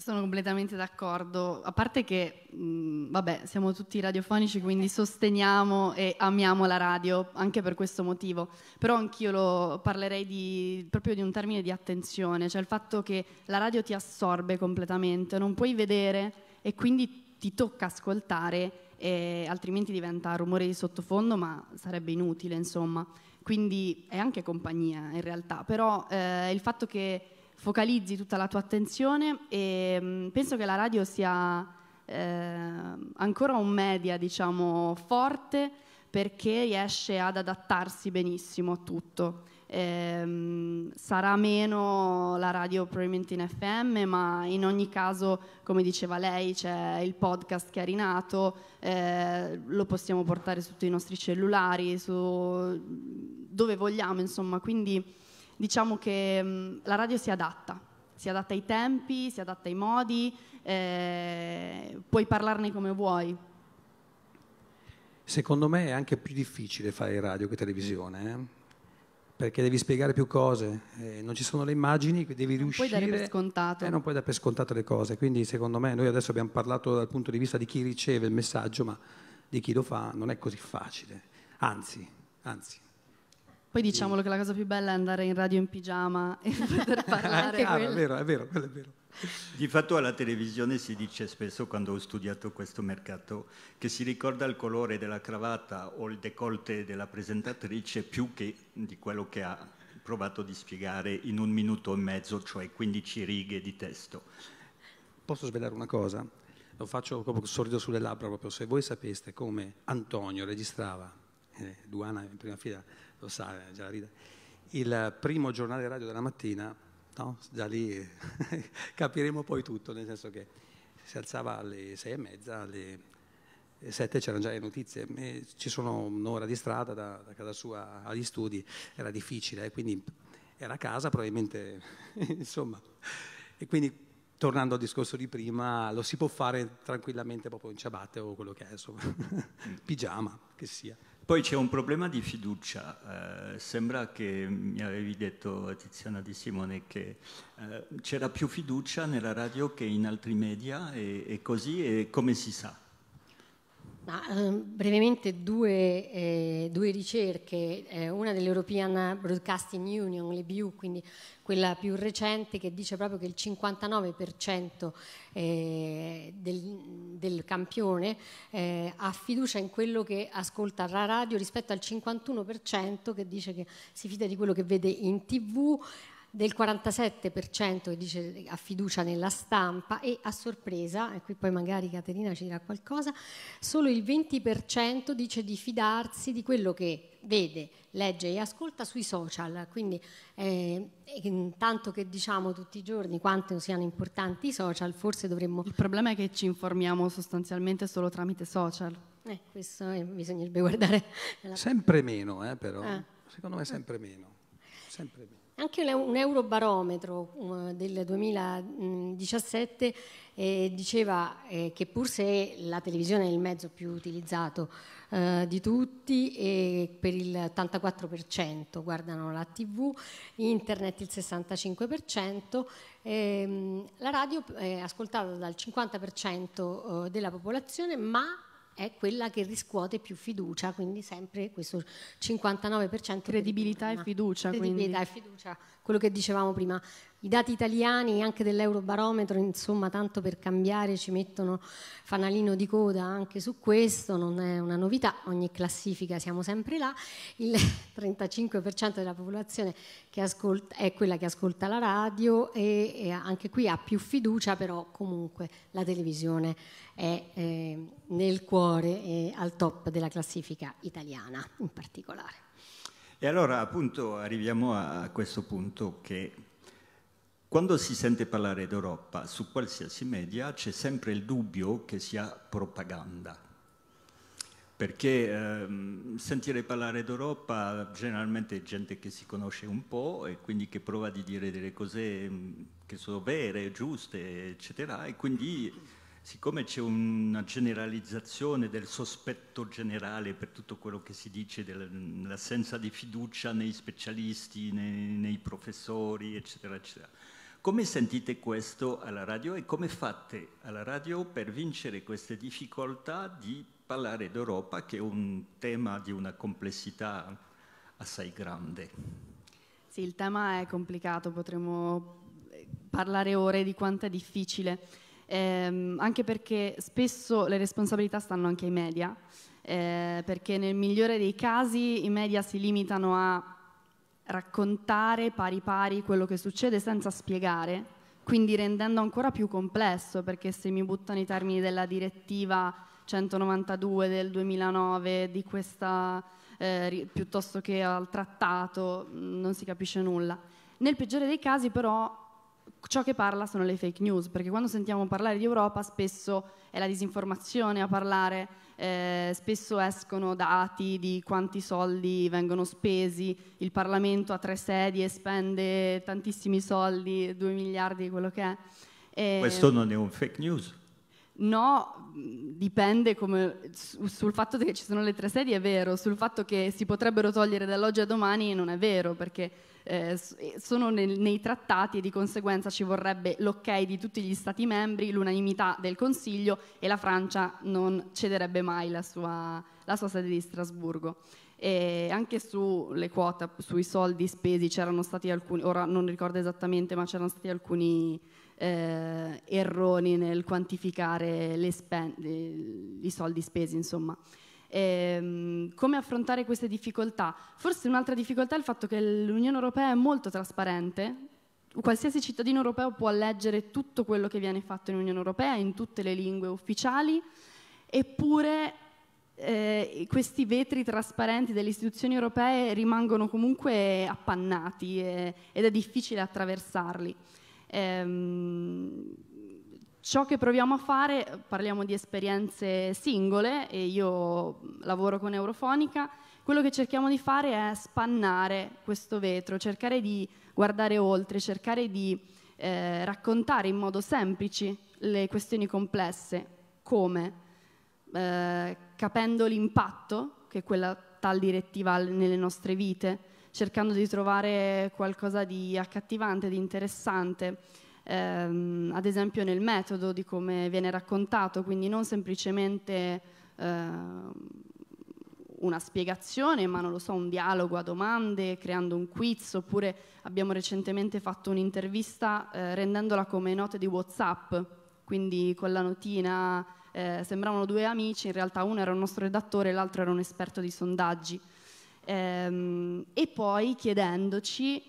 sono completamente d'accordo, a parte che, mh, vabbè, siamo tutti radiofonici, quindi eh. sosteniamo e amiamo la radio anche per questo motivo, però anch'io lo parlerei di, proprio di un termine di attenzione, cioè il fatto che la radio ti assorbe completamente, non puoi vedere e quindi ti tocca ascoltare altrimenti diventa rumore di sottofondo, ma sarebbe inutile, insomma. Quindi è anche compagnia in realtà, però eh, il fatto che focalizzi tutta la tua attenzione e mh, mm, penso che la radio sia eh, ancora un media, diciamo, forte perché riesce ad adattarsi benissimo a tutto. Eh, sarà meno la radio probabilmente in FM, ma in ogni caso, come diceva lei, c'è il podcast che è rinato, eh, lo possiamo portare su tutti i nostri cellulari, dove vogliamo, insomma, quindi diciamo che mh, mm, la radio si adatta, si adatta ai tempi, si adatta ai modi, eh, puoi parlarne come vuoi. Secondo me è anche più difficile fare radio che televisione, eh? perché devi spiegare più cose, eh, non ci sono le immagini, devi non riuscire... Puoi dare per scontato. Eh, non puoi dare per scontato le cose, quindi secondo me noi adesso abbiamo parlato dal punto di vista di chi riceve il messaggio, ma di chi lo fa non è così facile, anzi, anzi. Poi diciamolo che la cosa più bella è andare in radio in pigiama <laughs> e poter <laughs> ah, parlare. ah, è vero, è vero, quello è vero. Di fatto alla televisione si dice spesso, quando ho studiato questo mercato, che si ricorda il colore della cravatta o il decolte della presentatrice più che di quello che ha provato di spiegare in un minuto e mezzo, cioè 15 righe di testo. Posso svelare una cosa? Lo faccio proprio sorrido sulle labbra, proprio se voi sapeste come Antonio registrava, eh, Duana in prima fila, lo sa, eh, già la ride. Il primo giornale radio della mattina, no? già lì <laughs> capiremo poi tutto, nel senso che si alzava alle sei e mezza, alle sette c'erano già le notizie, e ci sono un'ora di strada da, da casa sua agli studi, era difficile, eh? quindi era a casa probabilmente, <laughs> insomma, e quindi tornando al discorso di prima, lo si può fare tranquillamente proprio in ciabatte o quello che è, insomma, <laughs> pigiama che sia. Poi c'è un problema di fiducia. Eh, sembra che mi avevi detto, Tiziana Di Simone, che eh, c'era più fiducia nella radio che in altri media e, e così, e come si sa? Ma, ehm, brevemente due, eh, due ricerche, eh, una dell'European Broadcasting Union, l'EBU, quindi quella più recente, che dice proprio che il 59% eh, del, del, campione eh, ha fiducia in quello che ascolta alla radio rispetto al 51% che dice che si fida di quello che vede in tv del 47% che dice ha fiducia nella stampa e a sorpresa, e qui poi magari Caterina ci dirà qualcosa, solo il 20% dice di fidarsi di quello che vede, legge e ascolta sui social, quindi eh, tanto che diciamo tutti i giorni quanto siano importanti i social, forse dovremmo... Il problema è che ci informiamo sostanzialmente solo tramite social. Eh, questo è, eh, bisognerebbe guardare. <laughs> Sempre meno, eh, però. Eh. Secondo me sempre meno. Sempre meno. Anche un eurobarometro uh, del 2017 eh, diceva eh, che pur se la televisione è il mezzo più utilizzato eh, di tutti, e per il 84% guardano la tv, internet il 65%, ehm, la radio è ascoltata dal 50% uh, della popolazione, ma è quella che riscuote più fiducia, quindi sempre questo 59% credibilità e fiducia. Credibilità quindi. e fiducia, quello che dicevamo prima. I dati italiani, anche dell'Eurobarometro, insomma, tanto per cambiare, ci mettono fanalino di coda anche su questo, non è una novità, ogni classifica siamo sempre là. Il 35% <laughs> della popolazione ascolta, è quella che ascolta la radio e, e, anche qui ha più fiducia, però comunque la televisione è eh, nel cuore e al top della classifica italiana in particolare. E allora appunto arriviamo a questo punto che quando si sente parlare d'Europa su qualsiasi media c'è sempre il dubbio che sia propaganda, perché ehm, sentire parlare d'Europa generalmente è gente che si conosce un po' e quindi che prova di dire delle cose mm, che sono vere, giuste, eccetera, e quindi siccome c'è una generalizzazione del sospetto generale per tutto quello che si dice, dell'assenza di fiducia nei specialisti, nei, nei professori, eccetera, eccetera come sentite questo alla radio e come fate alla radio per vincere queste difficoltà di parlare d'Europa, che è un tema di una complessità assai grande? Sì, il tema è complicato, potremmo eh, parlare ore di quanto è difficile, ehm, anche perché spesso le responsabilità stanno anche ai media, eh, perché nel migliore dei casi i media si limitano a raccontare pari pari quello che succede senza spiegare, quindi rendendo ancora più complesso, perché se mi buttano i termini della direttiva 192 del 2009, di questa, eh, piuttosto che al trattato, mm, non si capisce nulla. Nel peggiore dei casi però ciò che parla sono le fake news, perché quando sentiamo parlare di Europa spesso è la disinformazione a parlare, eh, spesso escono dati di quanti soldi vengono spesi, il Parlamento ha tre sedi e spende tantissimi soldi, 2 miliardi quello che è. E... Questo non è un fake news. No, dipende come, sul fatto che ci sono le tre sedie è vero, sul fatto che si potrebbero togliere dall'oggi a domani non è vero, perché eh, eh, sono nel, nei trattati e di conseguenza ci vorrebbe l'ok di tutti gli Stati membri, l'unanimità del Consiglio e la Francia non cederebbe mai la sua, la sua sede di Strasburgo. E anche sulle quote, sui soldi spesi c'erano stati alcuni, ora non ricordo esattamente, ma c'erano stati alcuni eh, errori nel quantificare eh, i soldi spesi, insomma. E, ehm, come affrontare queste difficoltà? Forse un'altra difficoltà è il fatto che l'Unione Europea è molto trasparente, qualsiasi cittadino europeo può leggere tutto quello che viene fatto in Unione Europea in tutte le lingue ufficiali, eppure eh, questi vetri trasparenti delle istituzioni europee rimangono comunque appannati e, eh, ed è difficile attraversarli. Ehm, ciò che proviamo a fare, parliamo di esperienze singole e io lavoro con Eurofonica, quello che cerchiamo di fare è spannare questo vetro, cercare di guardare oltre, cercare di eh, raccontare in modo semplice le questioni complesse, come eh, capendo l'impatto che quella tal direttiva ha nelle nostre vite, cercando di trovare qualcosa di accattivante, di interessante, ehm, ad esempio nel metodo di come viene raccontato, quindi non semplicemente eh, una spiegazione, ma non lo so, un dialogo a domande, creando un quiz, oppure abbiamo recentemente fatto un'intervista eh, rendendola come note di Whatsapp, quindi con la notina eh, sembravano due amici, in realtà uno era un nostro redattore e l'altro era un esperto di sondaggi ehm, e poi chiedendoci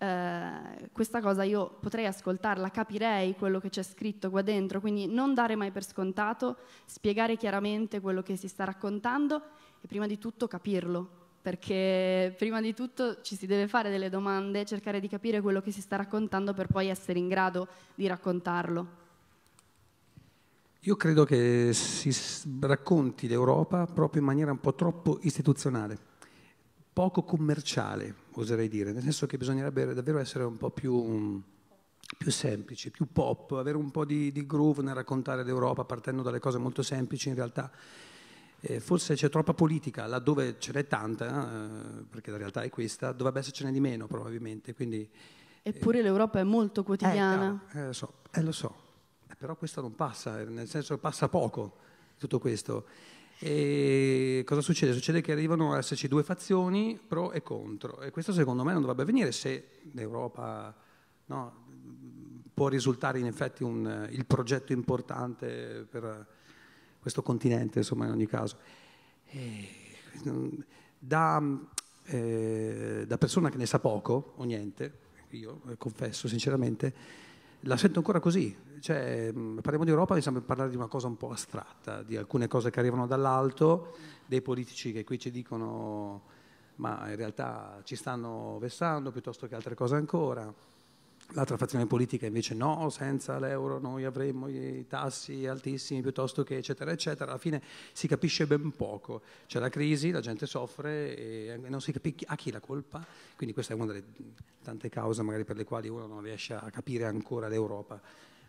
eh, questa cosa io potrei ascoltarla, capirei quello che c'è scritto qua dentro, quindi non dare mai per scontato, spiegare chiaramente quello che si sta raccontando e prima di tutto capirlo, perché prima di tutto ci si deve fare delle domande, cercare di capire quello che si sta raccontando per poi essere in grado di raccontarlo. Io credo che si racconti l'Europa proprio in maniera un po' troppo istituzionale, poco commerciale, oserei dire, nel senso che bisognerebbe davvero essere un po' più, più semplici, più pop, avere un po' di, di groove nel raccontare l'Europa partendo dalle cose molto semplici in realtà. Eh, forse c'è troppa politica, laddove ce n'è tanta, eh, perché la realtà è questa, dovrebbe essercene di meno probabilmente. Quindi, Eppure eh, l'Europa è molto eh, quotidiana. Eh, No, so, eh, lo so, però questo non passa, eh, nel senso passa poco tutto questo. E cosa succede? Succede che arrivano a esserci due fazioni, pro e contro, e questo secondo me non dovrebbe avvenire se l'Europa no, può risultare in effetti un, il progetto importante per questo continente, insomma, in ogni caso. Da, eh, da persona che ne sa poco o niente, io confesso sinceramente, la sento ancora così. Cioè, parliamo di Europa, mi sembra parlare di una cosa un po' astratta, di alcune cose che arrivano dall'alto, dei politici che qui ci dicono ma in realtà ci stanno vessando piuttosto che altre cose ancora. L'altra fazione politica invece no, senza l'euro noi avremmo i tassi altissimi piuttosto che eccetera eccetera, alla fine si capisce ben poco, c'è la crisi, la gente soffre e non si capisce a chi la colpa, quindi questa è una delle tante cause magari per le quali uno non riesce a capire ancora l'Europa,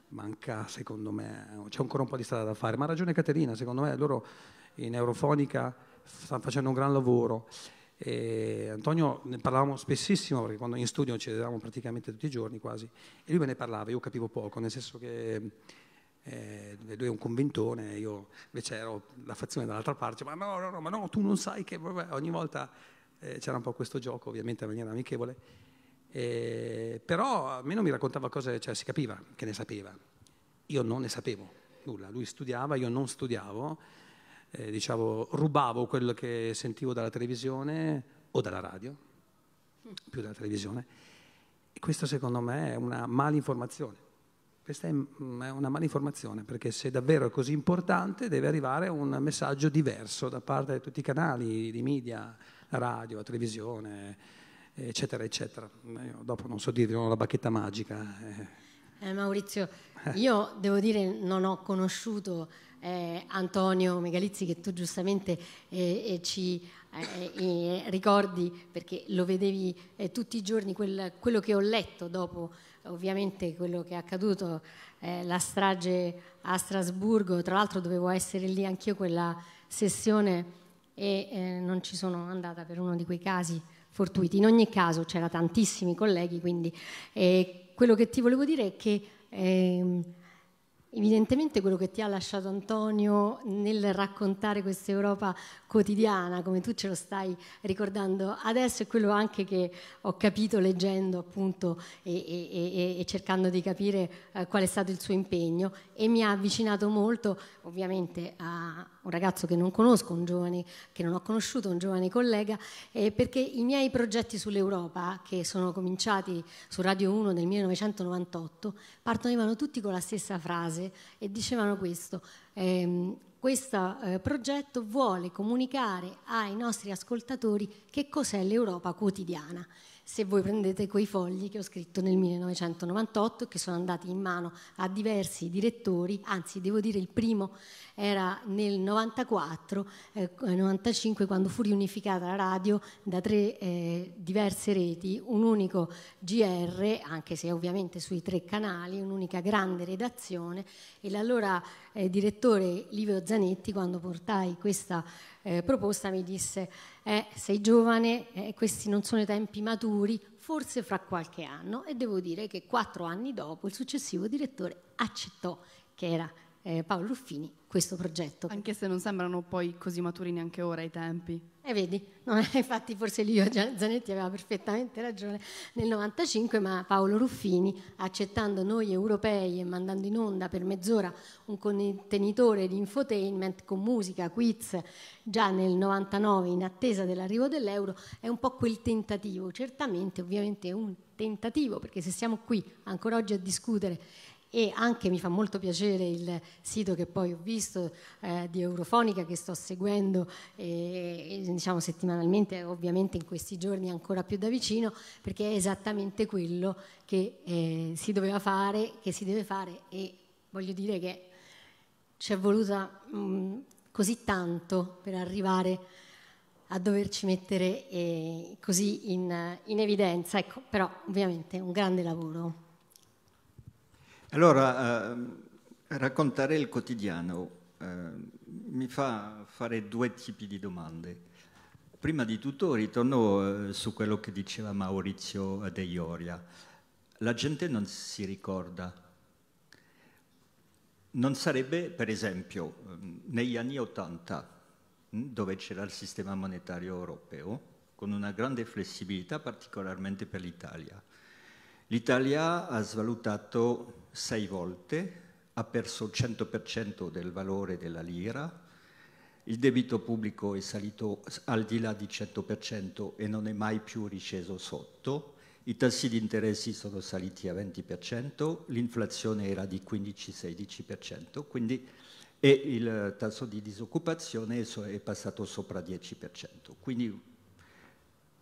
manca secondo me, c'è ancora un po' di strada da fare, ma ha ragione Caterina, secondo me loro in Eurofonica stanno facendo un gran lavoro. E Antonio ne parlavamo spessissimo perché quando in studio ci vedevamo praticamente tutti i giorni quasi e lui me ne parlava, io capivo poco, nel senso che eh, lui è un conventone, io invece ero la fazione dall'altra parte, ma no, no, no, ma no, tu non sai che vabbè, ogni volta eh, c'era un po' questo gioco, ovviamente in maniera amichevole, eh, però almeno mi raccontava cose, cioè si capiva che ne sapeva, io non ne sapevo nulla, lui studiava, io non studiavo eh, diciamo, rubavo quello che sentivo dalla televisione o dalla radio, più dalla televisione. E questo secondo me è una malinformazione. Questa mm, è una malinformazione, perché se davvero è così importante deve arrivare un messaggio diverso da parte di tutti i canali di media, radio, televisione, eccetera, eccetera. Io dopo non so dirvi, non ho la bacchetta magica. Eh. eh, Maurizio, io devo dire non ho conosciuto eh, Antonio Megalizzi che tu giustamente eh, eh ci eh, eh, ricordi perché lo vedevi tutti i giorni, quel, quello che ho letto dopo ovviamente quello che è accaduto, la strage a Strasburgo, tra l'altro dovevo essere lì anch'io quella sessione e non ci sono andata per uno di quei casi fortuiti. In ogni caso c'erano tantissimi colleghi, quindi quello che ti volevo dire è che... Ehm, Evidentemente quello che ti ha lasciato Antonio nel raccontare questa Europa quotidiana, come tu ce lo stai ricordando adesso, è quello anche che ho capito leggendo appunto e, e, e, e cercando di capire eh, qual è stato il suo impegno e mi ha avvicinato molto ovviamente a, un ragazzo che non conosco, un giovane che non ho conosciuto, un giovane collega, eh, perché i miei progetti sull'Europa, che sono cominciati su Radio 1 nel 1998, partivano tutti con la stessa frase e dicevano questo. Ehm, questo eh, progetto vuole comunicare ai nostri ascoltatori che cos'è l'Europa quotidiana se voi prendete quei fogli che ho scritto nel 1998 che sono andati in mano a diversi direttori, anzi devo dire il primo era nel 94, eh, 95 eh, quando fu riunificata la radio da tre eh, diverse reti, un unico GR, anche se ovviamente sui tre canali, un'unica grande redazione e l'allora eh, direttore Livio Zanetti quando portai questa eh, proposta mi disse eh, sei giovane, eh, questi non sono i tempi maturi, forse fra qualche anno e devo dire che quattro anni dopo il successivo direttore accettò che era eh, Paolo Ruffini questo progetto. Anche se non sembrano poi così maturi neanche ora i tempi. E eh, vedi, no, <laughs> infatti forse Livio Zanetti aveva perfettamente ragione nel 95, ma Paolo Ruffini, accettando noi europei e mandando in onda per mezz'ora un contenitore di infotainment con musica, quiz, già nel 99 in attesa dell'arrivo dell'euro, è un po' quel tentativo, certamente ovviamente è un tentativo, perché se siamo qui ancora oggi a discutere e anche mi fa molto piacere il sito che poi ho visto eh, di Eurofonica che sto seguendo eh, diciamo settimanalmente ovviamente in questi giorni ancora più da vicino perché è esattamente quello che eh, si doveva fare, che si deve fare e voglio dire che ci è voluta mh, mm, così tanto per arrivare a doverci mettere eh, così in, in evidenza, ecco, però ovviamente un grande lavoro. Allora, eh, raccontare il quotidiano eh, mi fa fare due tipi di domande. Prima di tutto ritorno eh, su quello che diceva Maurizio De Ioria. La gente non si ricorda. Non sarebbe, per esempio, mm, negli anni Ottanta, mm, dove c'era il sistema monetario europeo, con una grande flessibilità particolarmente per l'Italia. L'Italia ha svalutato sei volte, ha perso il 100% del valore della lira, il debito pubblico è salito al di là di 100% e non è mai più risceso sotto, i tassi di interessi sono saliti a 20%, l'inflazione era di 15-16%, quindi e il tasso di disoccupazione è passato sopra il 10%. Quindi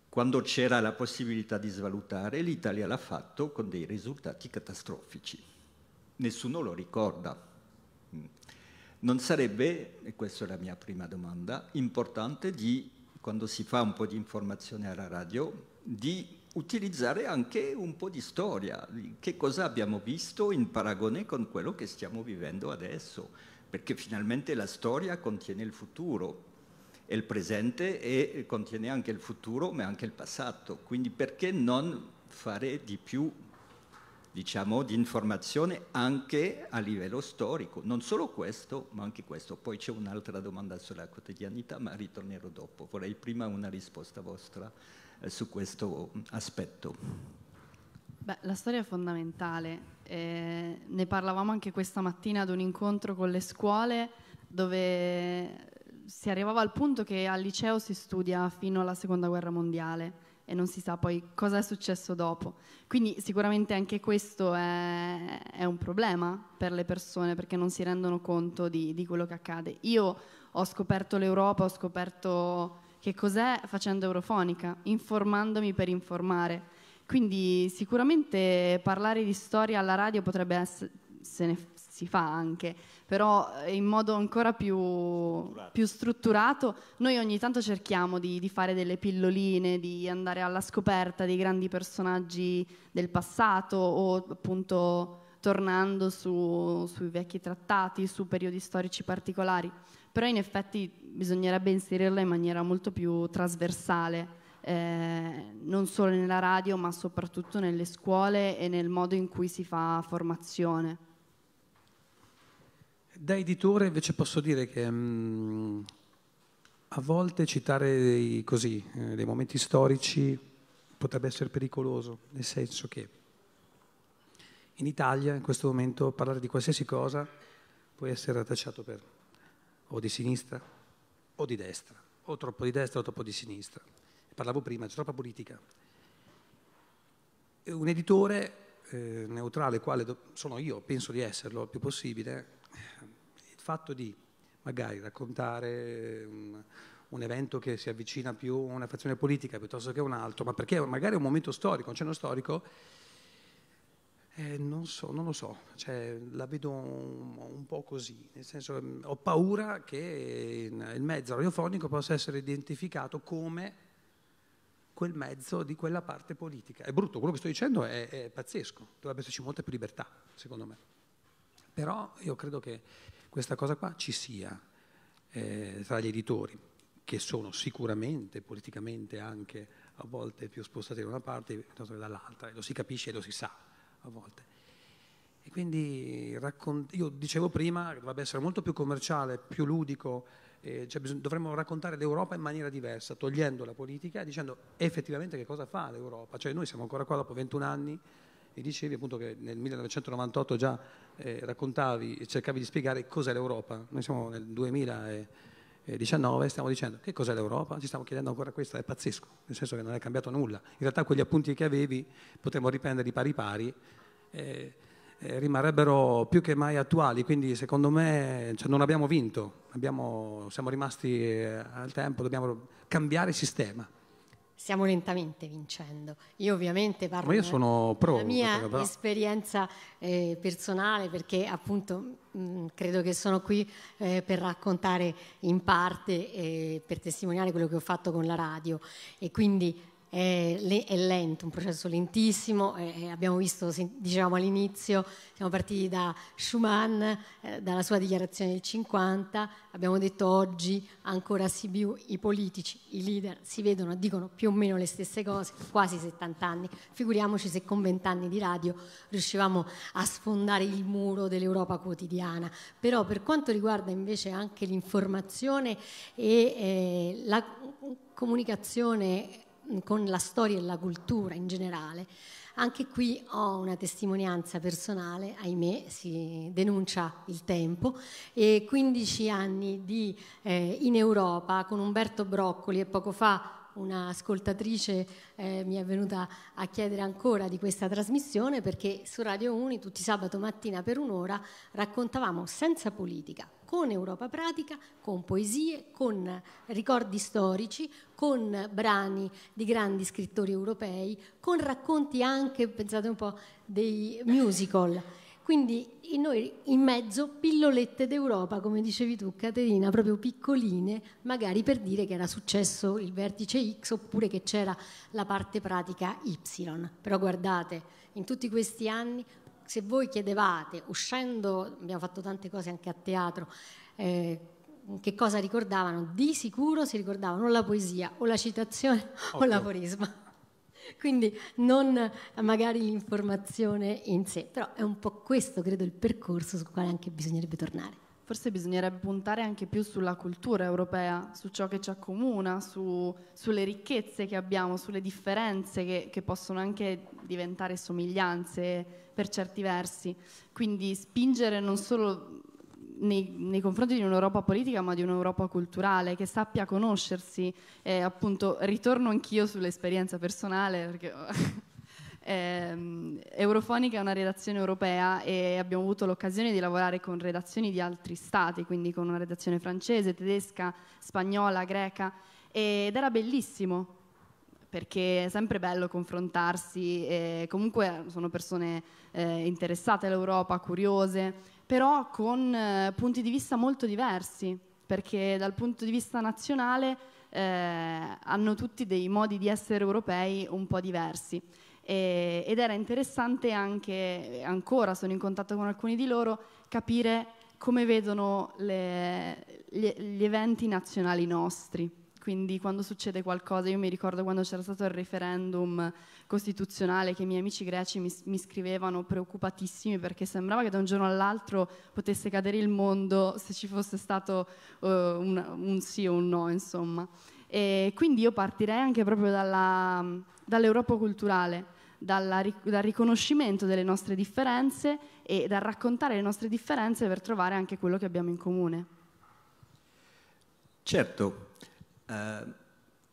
quando c'era la possibilità di svalutare, l'Italia l'ha fatto con dei risultati catastrofici nessuno lo ricorda. Mm. Non sarebbe, e questa è la mia prima domanda, importante di, quando si fa un po' di informazione alla radio, di utilizzare anche un po' di storia, che cosa abbiamo visto in paragone con quello che stiamo vivendo adesso, perché finalmente la storia contiene il futuro, e il presente e contiene anche il futuro, ma anche il passato, quindi perché non fare di più diciamo, di informazione anche a livello storico. Non solo questo, ma anche questo. Poi c'è un'altra domanda sulla quotidianità, ma ritornerò dopo. Vorrei prima una risposta vostra eh, su questo aspetto. Beh, la storia è fondamentale. Eh, ne parlavamo anche questa mattina ad un incontro con le scuole dove si arrivava al punto che al liceo si studia fino alla seconda guerra mondiale e non si sa poi cosa è successo dopo. Quindi sicuramente anche questo è, è un problema per le persone perché non si rendono conto di, di quello che accade. Io ho scoperto l'Europa, ho scoperto che cos'è facendo eurofonica, informandomi per informare. Quindi sicuramente parlare di storia alla radio potrebbe essere, se ne si fa anche, però eh, in modo ancora più strutturato. più strutturato. Noi ogni tanto cerchiamo di, di fare delle pilloline, di andare alla scoperta dei grandi personaggi del passato o appunto tornando su, sui vecchi trattati, su periodi storici particolari, però in effetti bisognerebbe inserirla in maniera molto più trasversale, eh, non solo nella radio ma soprattutto nelle scuole e nel modo in cui si fa formazione. Da editore invece posso dire che mh, mm, a volte citare dei, così, eh, dei momenti storici potrebbe essere pericoloso, nel senso che in Italia in questo momento parlare di qualsiasi cosa può essere attacciato per o di sinistra o di destra, o troppo di destra o troppo di sinistra. Parlavo prima, c'è troppa politica. Un editore eh, neutrale, quale sono io, penso di esserlo il più possibile, il fatto di magari raccontare un, um, un, evento che si avvicina più a una fazione politica piuttosto che a un altro, ma perché magari è un momento storico, un cenno storico, eh, non, so, non lo so, cioè, la vedo un, un, po' così, nel senso mm, ho paura che il mezzo radiofonico possa essere identificato come quel mezzo di quella parte politica. È brutto, quello che sto dicendo è, è pazzesco, dovrebbe esserci molta più libertà, secondo me. Però io credo che questa cosa qua ci sia eh, tra gli editori, che sono sicuramente politicamente anche a volte più spostati da una parte piuttosto che dall'altra, e lo si capisce e lo si sa a volte. E quindi raccont- io dicevo prima che dovrebbe essere molto più commerciale, più ludico, eh, cioè bisog- dovremmo raccontare l'Europa in maniera diversa, togliendo la politica e dicendo effettivamente che cosa fa l'Europa. Cioè noi siamo ancora qua dopo 21 anni mi dicevi appunto che nel 1998 già eh, raccontavi e cercavi di spiegare cos'è l'Europa. Noi siamo nel 2019 e stiamo dicendo che cos'è l'Europa, ci stiamo chiedendo ancora questo, è pazzesco, nel senso che non è cambiato nulla. In realtà quegli appunti che avevi potremmo riprenderli pari pari. Eh, eh, rimarrebbero più che mai attuali, quindi secondo me cioè, non abbiamo vinto, abbiamo, siamo rimasti eh, al tempo, dobbiamo cambiare sistema stiamo lentamente vincendo. Io ovviamente parlo della mia però. esperienza eh, personale perché appunto mh, mm, credo che sono qui eh, per raccontare in parte, eh, per testimoniare quello che ho fatto con la radio e quindi è, lento, un processo lentissimo, abbiamo visto, diciamo all'inizio, siamo partiti da Schumann, eh, dalla sua dichiarazione del 50, abbiamo detto oggi ancora a Sibiu i politici, i leader si vedono dicono più o meno le stesse cose, quasi 70 anni, figuriamoci se con 20 anni di radio riuscivamo a sfondare il muro dell'Europa quotidiana, però per quanto riguarda invece anche l'informazione e eh, la comunicazione con la storia e la cultura in generale. Anche qui ho una testimonianza personale, ahimè si denuncia il tempo, e 15 anni di, eh, in Europa con Umberto Broccoli e poco fa un'ascoltatrice eh, mi è venuta a chiedere ancora di questa trasmissione perché su Radio Uni tutti sabato mattina per un'ora raccontavamo senza politica, con Europa Pratica, con poesie, con ricordi storici, con brani di grandi scrittori europei, con racconti anche, pensate un po', dei musical. Quindi noi in mezzo pillolette d'Europa, come dicevi tu Caterina, proprio piccoline, magari per dire che era successo il vertice X oppure che c'era la parte pratica Y. Però guardate, in tutti questi anni se voi chiedevate, uscendo, abbiamo fatto tante cose anche a teatro, eh, che cosa ricordavano, di sicuro si ricordavano o la poesia o la citazione okay. o l'aforisma. Quindi non magari l'informazione in sé, però è un po' questo credo il percorso sul quale anche bisognerebbe tornare forse bisognerebbe puntare anche più sulla cultura europea, su ciò che ci accomuna, su, sulle ricchezze che abbiamo, sulle differenze che, che, possono anche diventare somiglianze per certi versi. Quindi spingere non solo nei, nei confronti di un'Europa politica, ma di un'Europa culturale che sappia conoscersi. E appunto ritorno anch'io sull'esperienza personale, perché eh, Eurofonica è una redazione europea e abbiamo avuto l'occasione di lavorare con redazioni di altri stati, quindi con una redazione francese, tedesca, spagnola, greca ed era bellissimo perché è sempre bello confrontarsi, e comunque sono persone eh, interessate all'Europa, curiose, però con eh, punti di vista molto diversi, perché dal punto di vista nazionale eh, hanno tutti dei modi di essere europei un po' diversi e, eh, ed era interessante anche, eh, ancora sono in contatto con alcuni di loro, capire come vedono le, gli, gli eventi nazionali nostri quindi quando succede qualcosa, io mi ricordo quando c'era stato il referendum costituzionale che i miei amici greci mi, mi, scrivevano preoccupatissimi perché sembrava che da un giorno all'altro potesse cadere il mondo se ci fosse stato uh, un, un, sì o un no, insomma. E quindi io partirei anche proprio dalla, dall'Europa culturale dalla, dal riconoscimento delle nostre differenze e dal raccontare le nostre differenze per trovare anche quello che abbiamo in comune. Certo, eh,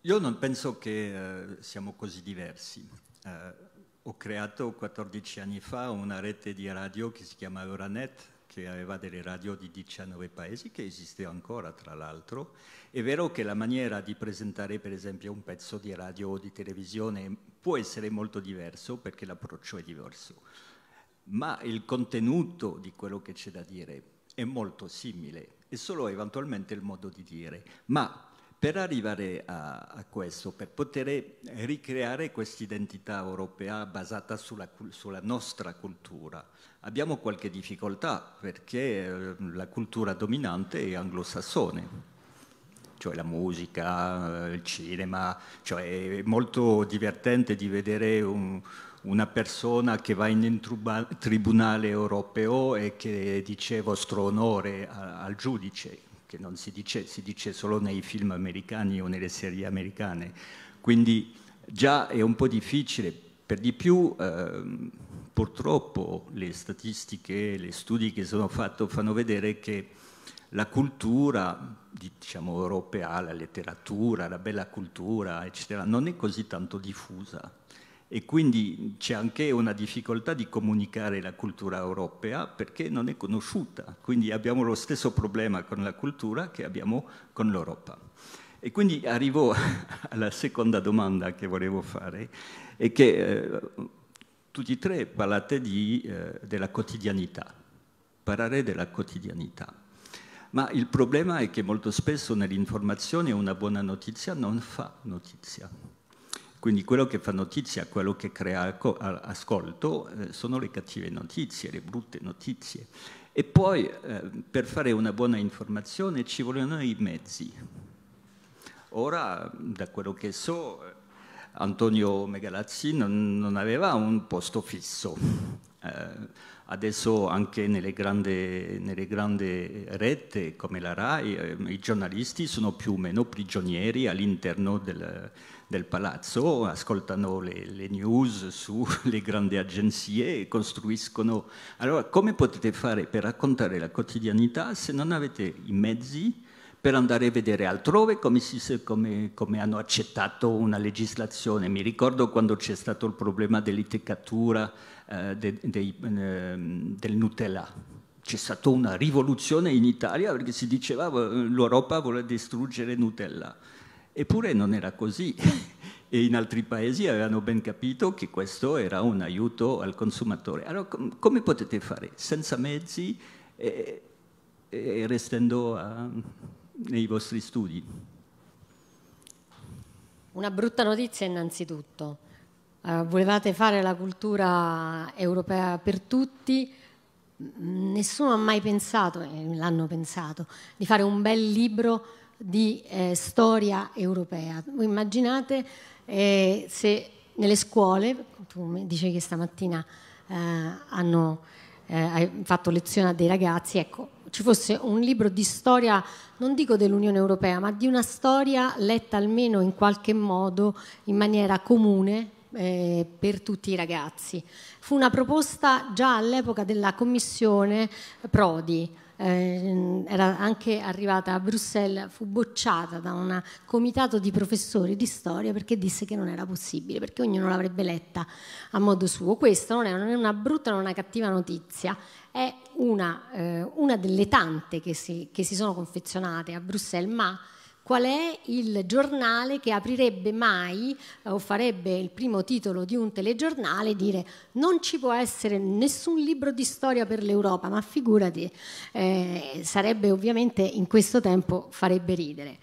io non penso che eh, siamo così diversi. Eh, ho creato 14 anni fa una rete di radio che si chiama Euronet, che aveva delle radio di 19 paesi, che esiste ancora tra l'altro, è vero che la maniera di presentare per esempio un pezzo di radio o di televisione può essere molto diverso perché l'approccio è diverso, ma il contenuto di quello che c'è da dire è molto simile, è solo eventualmente il modo di dire. Ma per arrivare a, a questo, per poter ricreare questa identità europea basata sulla, sulla, nostra cultura, abbiamo qualche difficoltà perché eh, la cultura dominante è anglosassone cioè la musica, eh, il cinema, cioè è molto divertente di vedere un, una persona che va in un tribunale europeo e che dice vostro onore al giudice, che non si dice, si dice solo nei film americani o nelle serie americane. Quindi già è un po' difficile, per di più eh, purtroppo le statistiche, gli studi che sono fatti fanno vedere che la cultura diciamo, europea, la letteratura, la bella cultura, eccetera, non è così tanto diffusa e quindi c'è anche una difficoltà di comunicare la cultura europea perché non è conosciuta, quindi abbiamo lo stesso problema con la cultura che abbiamo con l'Europa. E quindi arrivo <laughs> alla seconda domanda che volevo fare, è che eh, tutti e tre parlate di, eh, della quotidianità, parlare della quotidianità. Ma il problema è che molto spesso nell'informazione una buona notizia non fa notizia. Quindi quello che fa notizia, quello che crea ascolto, eh, sono le cattive notizie, le brutte notizie. E poi eh, per fare una buona informazione ci vogliono i mezzi. Ora, da quello che so, Antonio Megalazzi non, non aveva un posto fisso. Eh, Adesso anche nelle grandi, nelle grandi rette come la RAI ehm, i giornalisti sono più o meno prigionieri all'interno del, del palazzo, ascoltano le, le, news sulle <laughs> grandi agenzie e costruiscono. Allora come potete fare per raccontare la quotidianità se non avete i mezzi per andare a vedere altrove come, si, come, come, hanno accettato una legislazione. Mi ricordo quando c'è stato il problema dell'eticatura eh, de, de, mm, ehm, del Nutella. C'è stata una rivoluzione in Italia perché si diceva eh, l'Europa vuole distruggere Nutella. Eppure non era così <laughs> e in altri paesi avevano ben capito che questo era un aiuto al consumatore. Allora com- come potete fare senza mezzi e, e restando a, nei vostri studi? Una brutta notizia innanzitutto. Eh, volevate fare la cultura europea per tutti, nessuno ha mai pensato, e l'hanno pensato, di fare un bel libro di eh, storia europea. Voi immaginate eh, se nelle scuole, tu dicevi che stamattina eh, hanno eh, fatto lezione a dei ragazzi, ecco, ci fosse un libro di storia, non dico dell'Unione Europea, ma di una storia letta almeno in qualche modo, in maniera comune, eh, per tutti i ragazzi. Fu una proposta già all'epoca della commissione Prodi, eh, era anche arrivata a Bruxelles, fu bocciata da un comitato di professori di storia perché disse che non era possibile, perché ognuno l'avrebbe letta a modo suo. Questa non è, una brutta, non è una cattiva notizia, è una, eh, una delle tante che si, che si sono confezionate a Bruxelles, ma qual è il giornale che aprirebbe mai eh, o farebbe il primo titolo di un telegiornale dire non ci può essere nessun libro di storia per l'Europa, ma figurati, eh, sarebbe ovviamente in questo tempo farebbe ridere.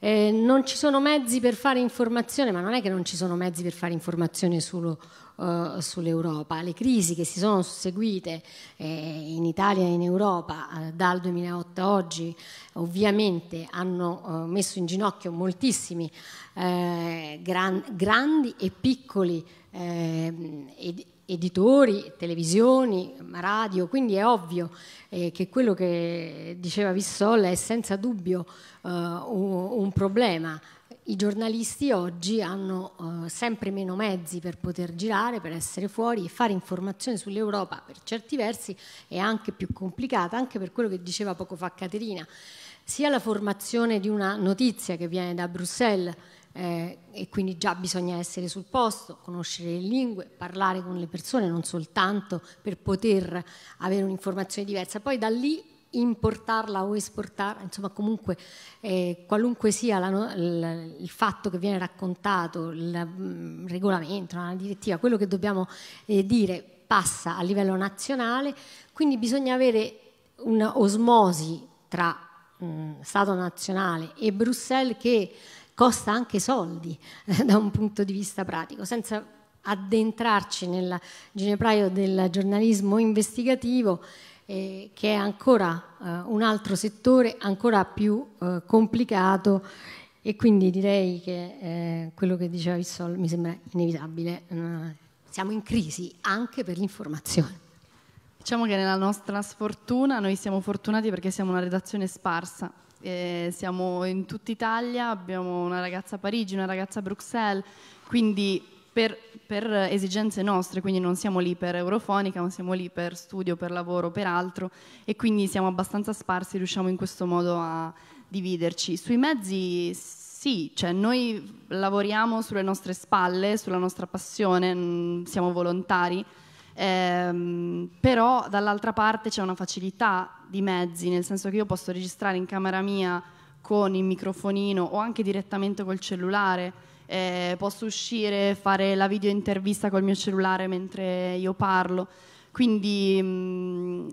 Eh, non ci sono mezzi per fare informazione, ma non è che non ci sono mezzi per fare informazione solo uh, sull'Europa. Le crisi che si sono susseguite eh, in Italia e in Europa eh, dal 2008 a oggi ovviamente hanno eh, messo in ginocchio moltissimi eh, gran, grandi e piccoli ed- editori, televisioni, radio, quindi è ovvio che quello che diceva Vissol è senza dubbio eh, un problema. I giornalisti oggi hanno eh, sempre meno mezzi per poter girare, per essere fuori e fare informazione sull'Europa per certi versi è anche più complicata, anche per quello che diceva poco fa Caterina. Sia la formazione di una notizia che viene da Bruxelles eh, e quindi già bisogna essere sul posto, conoscere le lingue, parlare con le persone, non soltanto per poter avere un'informazione diversa. Poi da lì importarla o esportarla, insomma comunque eh, qualunque sia la, la, il fatto che viene raccontato, il mh, mm, regolamento, la direttiva, quello che dobbiamo eh, dire passa a livello nazionale, quindi bisogna avere un'osmosi tra mh, mm, Stato nazionale e Bruxelles che costa anche soldi eh, <laughs> da un punto di vista pratico, senza addentrarci nel ginepraio del giornalismo investigativo eh, che è ancora eh, un altro settore ancora più eh, complicato e quindi direi che eh, quello che diceva Vissol mi sembra inevitabile. Mm, siamo in crisi anche per l'informazione. Diciamo che nella nostra sfortuna noi siamo fortunati perché siamo una redazione sparsa. Eh, siamo in tutta Italia, abbiamo una ragazza a Parigi, una ragazza a Bruxelles, quindi per, per, esigenze nostre, quindi non siamo lì per Eurofonica, ma siamo lì per studio, per lavoro, per altro, e quindi siamo abbastanza sparsi, riusciamo in questo modo a dividerci. Sui mezzi sì, cioè noi lavoriamo sulle nostre spalle, sulla nostra passione, mm, siamo volontari, ehm, però dall'altra parte c'è una facilità di mezzi, nel senso che io posso registrare in camera mia con il microfonino o anche direttamente col cellulare, eh, posso uscire, fare la video intervista col mio cellulare mentre io parlo. Quindi mh, mm,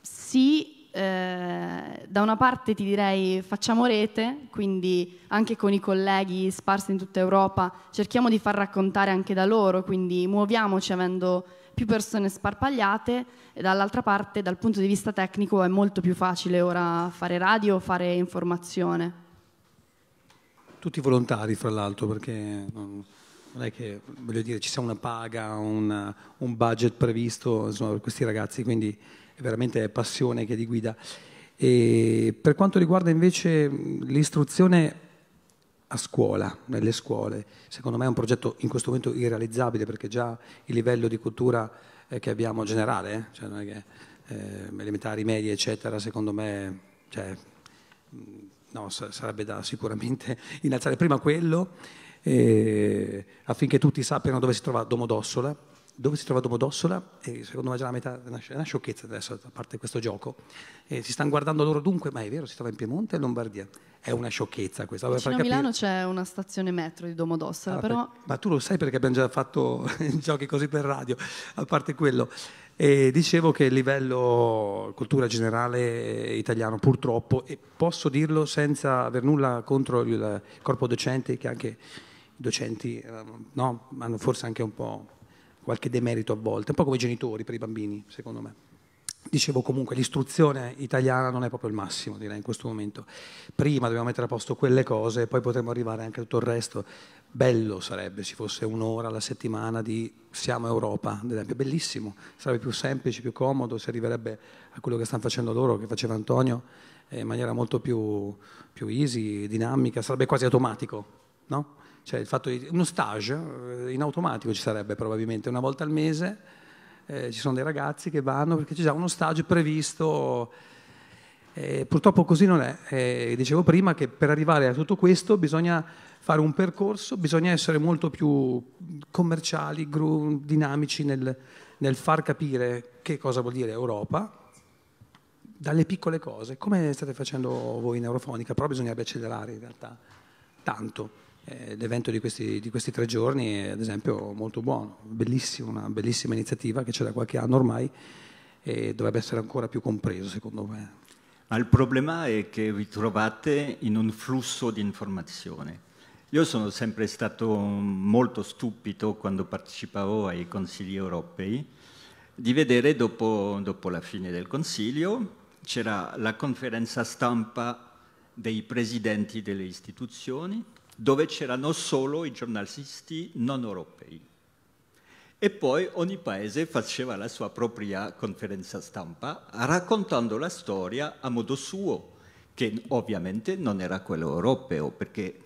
sì, eh, da una parte ti direi facciamo rete, quindi anche con i colleghi sparsi in tutta Europa cerchiamo di far raccontare anche da loro, quindi muoviamoci avendo più persone sparpagliate e dall'altra parte dal punto di vista tecnico è molto più facile ora fare radio, fare informazione. Tutti volontari, fra l'altro, perché non, è che, voglio dire, ci sia una paga, una, un budget previsto insomma, per questi ragazzi, quindi è veramente passione che li guida. E per quanto riguarda invece l'istruzione a scuola, nelle scuole, secondo me è un progetto in questo momento irrealizzabile perché già il livello di cultura eh, che abbiamo generale, eh, cioè non è che, eh, elementari, medie, eccetera, secondo me cioè, no, sarebbe da sicuramente <laughs> innalzare prima quello eh, affinché tutti sappiano dove si trova Domodossola. Dove si trova Domodossola? E secondo me già la metà, è una, sciocchezza adesso, a parte questo gioco. Eh, si stanno guardando loro dunque, ma è vero, si trova in Piemonte e Lombardia. È una sciocchezza questa. Vicino a Milano c'è una stazione metro di Domodossola, ah, però... Per, ma tu lo sai perché abbiamo già fatto <laughs> giochi così per radio, a parte quello. E dicevo che il livello cultura generale eh, italiano purtroppo, e posso dirlo senza aver nulla contro il corpo docente, che anche i docenti ehm, no, hanno forse anche un po' qualche demerito a volte, un po' come i genitori per i bambini, secondo me. Dicevo comunque, l'istruzione italiana non è proprio il massimo, direi, in questo momento. Prima dobbiamo mettere a posto quelle cose poi potremo arrivare anche a tutto il resto. Bello sarebbe se fosse un'ora alla settimana di siamo Europa, ad esempio, bellissimo, sarebbe più semplice, più comodo, si arriverebbe a quello che stanno facendo loro, che faceva Antonio, eh, in maniera molto più, più, easy, dinamica, sarebbe quasi automatico, no? Cioè il fatto di uno stage eh, in automatico ci sarebbe probabilmente una volta al mese, eh, ci sono dei ragazzi che vanno perché c'è già uno stage previsto. Eh, purtroppo così non è. Eh, dicevo prima che per arrivare a tutto questo bisogna fare un percorso, bisogna essere molto più commerciali, gru, dinamici nel, nel far capire che cosa vuol dire Europa, dalle piccole cose, come state facendo voi in Eurofonica, però bisognerebbe accelerare in realtà tanto. Eh, l'evento di questi, di questi, tre giorni è ad esempio molto buono, bellissimo, una bellissima iniziativa che c'è da qualche anno ormai e dovrebbe essere ancora più compreso secondo me. Ma il problema è che vi trovate in un flusso di informazione io sono sempre stato molto stupito quando partecipavo ai consigli europei di vedere dopo, dopo la fine del consiglio c'era la conferenza stampa dei presidenti delle istituzioni dove c'erano solo i giornalisti non europei. E poi ogni paese faceva la sua propria conferenza stampa raccontando la storia a modo suo, che ovviamente non era quello europeo, perché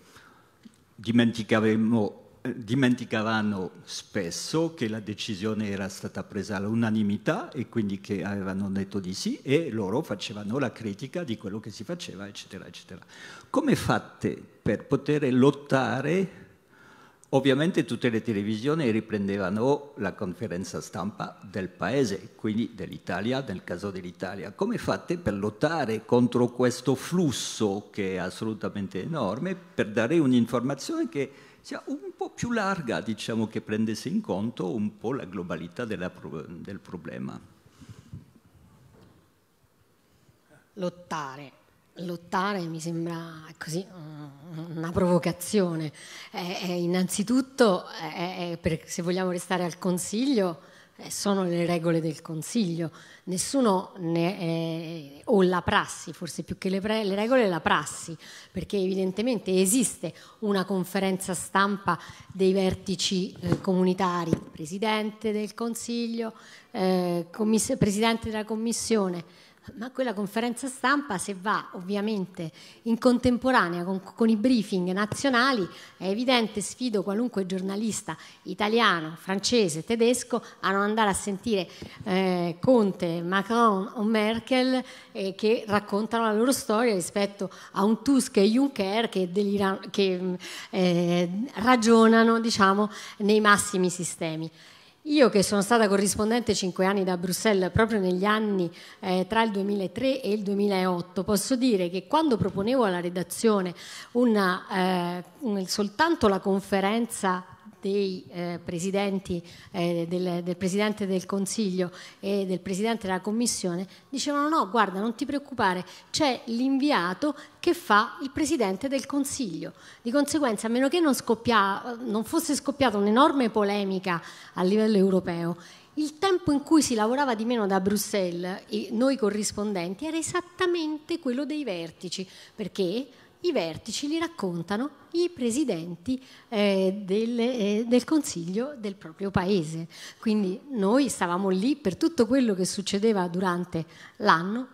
eh, dimenticavano spesso che la decisione era stata presa all'unanimità e quindi che avevano detto di sì e loro facevano la critica di quello che si faceva, eccetera, eccetera. Come fate per poter lottare Ovviamente tutte le televisioni riprendevano la conferenza stampa del paese, quindi dell'Italia, nel caso dell'Italia. Come fate per lottare contro questo flusso che è assolutamente enorme, per dare un'informazione che sia un po' più larga, diciamo, che prendesse in conto un po' la globalità della, del problema? Lottare lottare mi sembra così una provocazione. Eh, eh innanzitutto, eh, eh, eh, per, se vogliamo restare al Consiglio, eh, sono le regole del Consiglio. Nessuno ne, o la prassi, forse più che le, pre, le regole, la prassi, perché evidentemente esiste una conferenza stampa dei vertici comunitari, Presidente del Consiglio, Presidente della Commissione ma quella conferenza stampa, se va ovviamente in contemporanea con, con, i briefing nazionali, è evidente, sfido qualunque giornalista italiano, francese, tedesco a non andare a sentire eh, Conte, Macron o Merkel eh, che raccontano la loro storia rispetto a un Tusk e Juncker che, delirano, che mm, eh, ragionano diciamo, nei massimi sistemi. Io che sono stata corrispondente 5 anni da Bruxelles proprio negli anni eh, tra il 2003 e il 2008, posso dire che quando proponevo alla redazione una, eh, soltanto la conferenza dei eh, presidenti, eh, del, del, Presidente del Consiglio e del Presidente della Commissione, dicevano no, guarda, non ti preoccupare, c'è l'inviato che fa il Presidente del Consiglio. Di conseguenza, a meno che non, scoppia, non fosse scoppiata un'enorme polemica a livello europeo, il tempo in cui si lavorava di meno da Bruxelles, e noi corrispondenti, era esattamente quello dei vertici, perché i vertici li raccontano i presidenti eh, del, eh, del, Consiglio del proprio paese. Quindi noi stavamo lì per tutto quello che succedeva durante l'anno,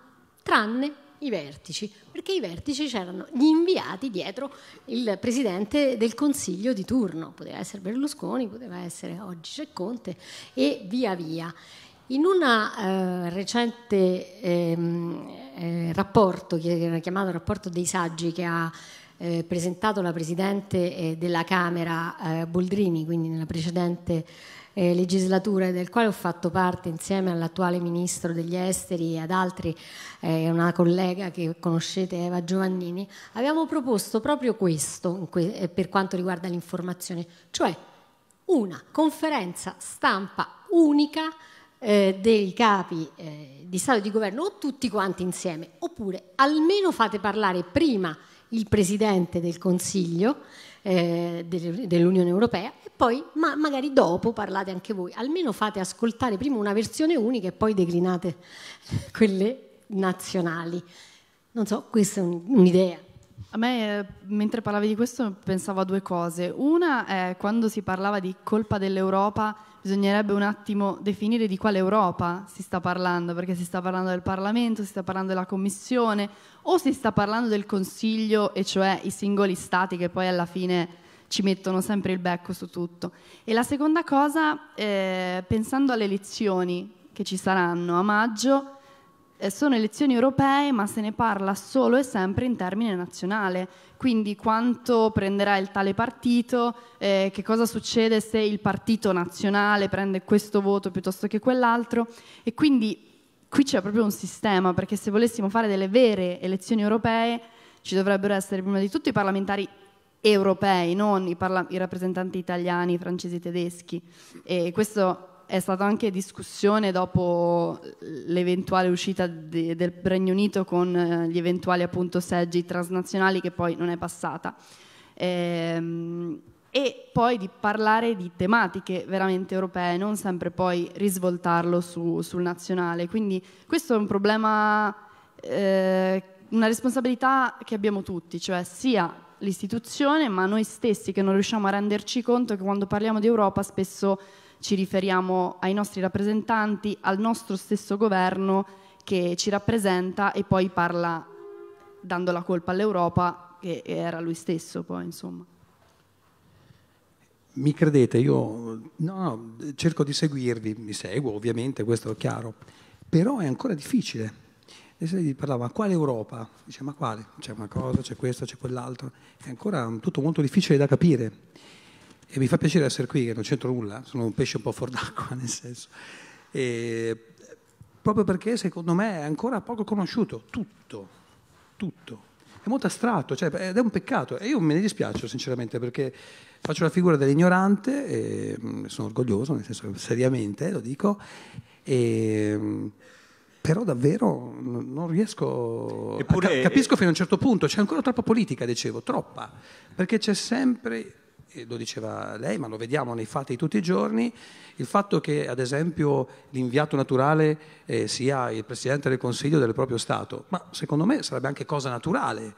tranne i vertici, perché i vertici c'erano gli inviati dietro il presidente del Consiglio di turno, poteva essere Berlusconi, poteva essere oggi c'è Conte e via via. In una eh, recente ehm, eh, rapporto, che era chiamato rapporto dei saggi, che ha eh, presentato la Presidente eh, della Camera eh, Boldrini, quindi nella precedente eh, legislatura, del quale ho fatto parte insieme all'attuale Ministro degli Esteri e ad altri, eh, una collega che conoscete, Eva Giovannini, abbiamo proposto proprio questo que per quanto riguarda l'informazione, cioè una conferenza stampa unica eh, dei capi eh, di Stato e di Governo o tutti quanti insieme, oppure almeno fate parlare prima il Presidente del Consiglio eh, dell'Unione Europea e poi ma magari dopo parlate anche voi, almeno fate ascoltare prima una versione unica e poi declinate <laughs> quelle nazionali. Non so, questa è un'idea. A me, eh, mentre parlavi di questo, pensavo a due cose. Una è quando si parlava di colpa dell'Europa bisognerebbe un attimo definire di quale Europa si sta parlando, perché si sta parlando del Parlamento, si sta parlando della Commissione o si sta parlando del Consiglio e cioè i singoli stati che poi alla fine ci mettono sempre il becco su tutto. E la seconda cosa, eh, pensando alle elezioni che ci saranno a maggio, eh, sono elezioni europee ma se ne parla solo e sempre in termine nazionale. quindi quanto prenderà il tale partito, eh, che cosa succede se il partito nazionale prende questo voto piuttosto che quell'altro e quindi qui c'è proprio un sistema perché se volessimo fare delle vere elezioni europee ci dovrebbero essere prima di tutto i parlamentari europei, non i, parla i rappresentanti italiani, francesi, tedeschi e questo è stata anche discussione dopo l'eventuale uscita de, del Regno Unito con eh, gli eventuali appunto seggi transnazionali che poi non è passata. Ehm, e poi di parlare di tematiche veramente europee, non sempre poi risvoltarlo su, sul nazionale. Quindi questo è un problema, eh, una responsabilità che abbiamo tutti, cioè sia l'istituzione, ma noi stessi che non riusciamo a renderci conto che quando parliamo di Europa spesso ci riferiamo ai nostri rappresentanti, al nostro stesso governo che ci rappresenta e poi parla dando la colpa all'Europa, che era lui stesso poi, insomma. Mi credete, io no, no, cerco di seguirvi, mi seguo ovviamente, questo è chiaro, però è ancora difficile. E se gli parlava, quale Europa? Dice, ma quale? C'è una cosa, c'è questo, c'è quell'altro. È ancora tutto molto difficile da capire e mi fa piacere essere qui, che non c'entro nulla, sono un pesce un po' fuori d'acqua <laughs> nel senso, e, proprio perché secondo me è ancora poco conosciuto, tutto, tutto. È molto astratto cioè, ed è un peccato e io me ne dispiace sinceramente perché faccio la figura dell'ignorante, e, mm, sono orgoglioso, nel senso seriamente lo dico, e, mm, però davvero non riesco... Eppure, a, capisco fino a un certo punto, c'è ancora troppa politica, dicevo, troppa, perché c'è sempre lo diceva lei, ma lo vediamo nei fatti di tutti i giorni, il fatto che ad esempio l'inviato naturale eh, sia il Presidente del Consiglio del proprio Stato, ma secondo me sarebbe anche cosa naturale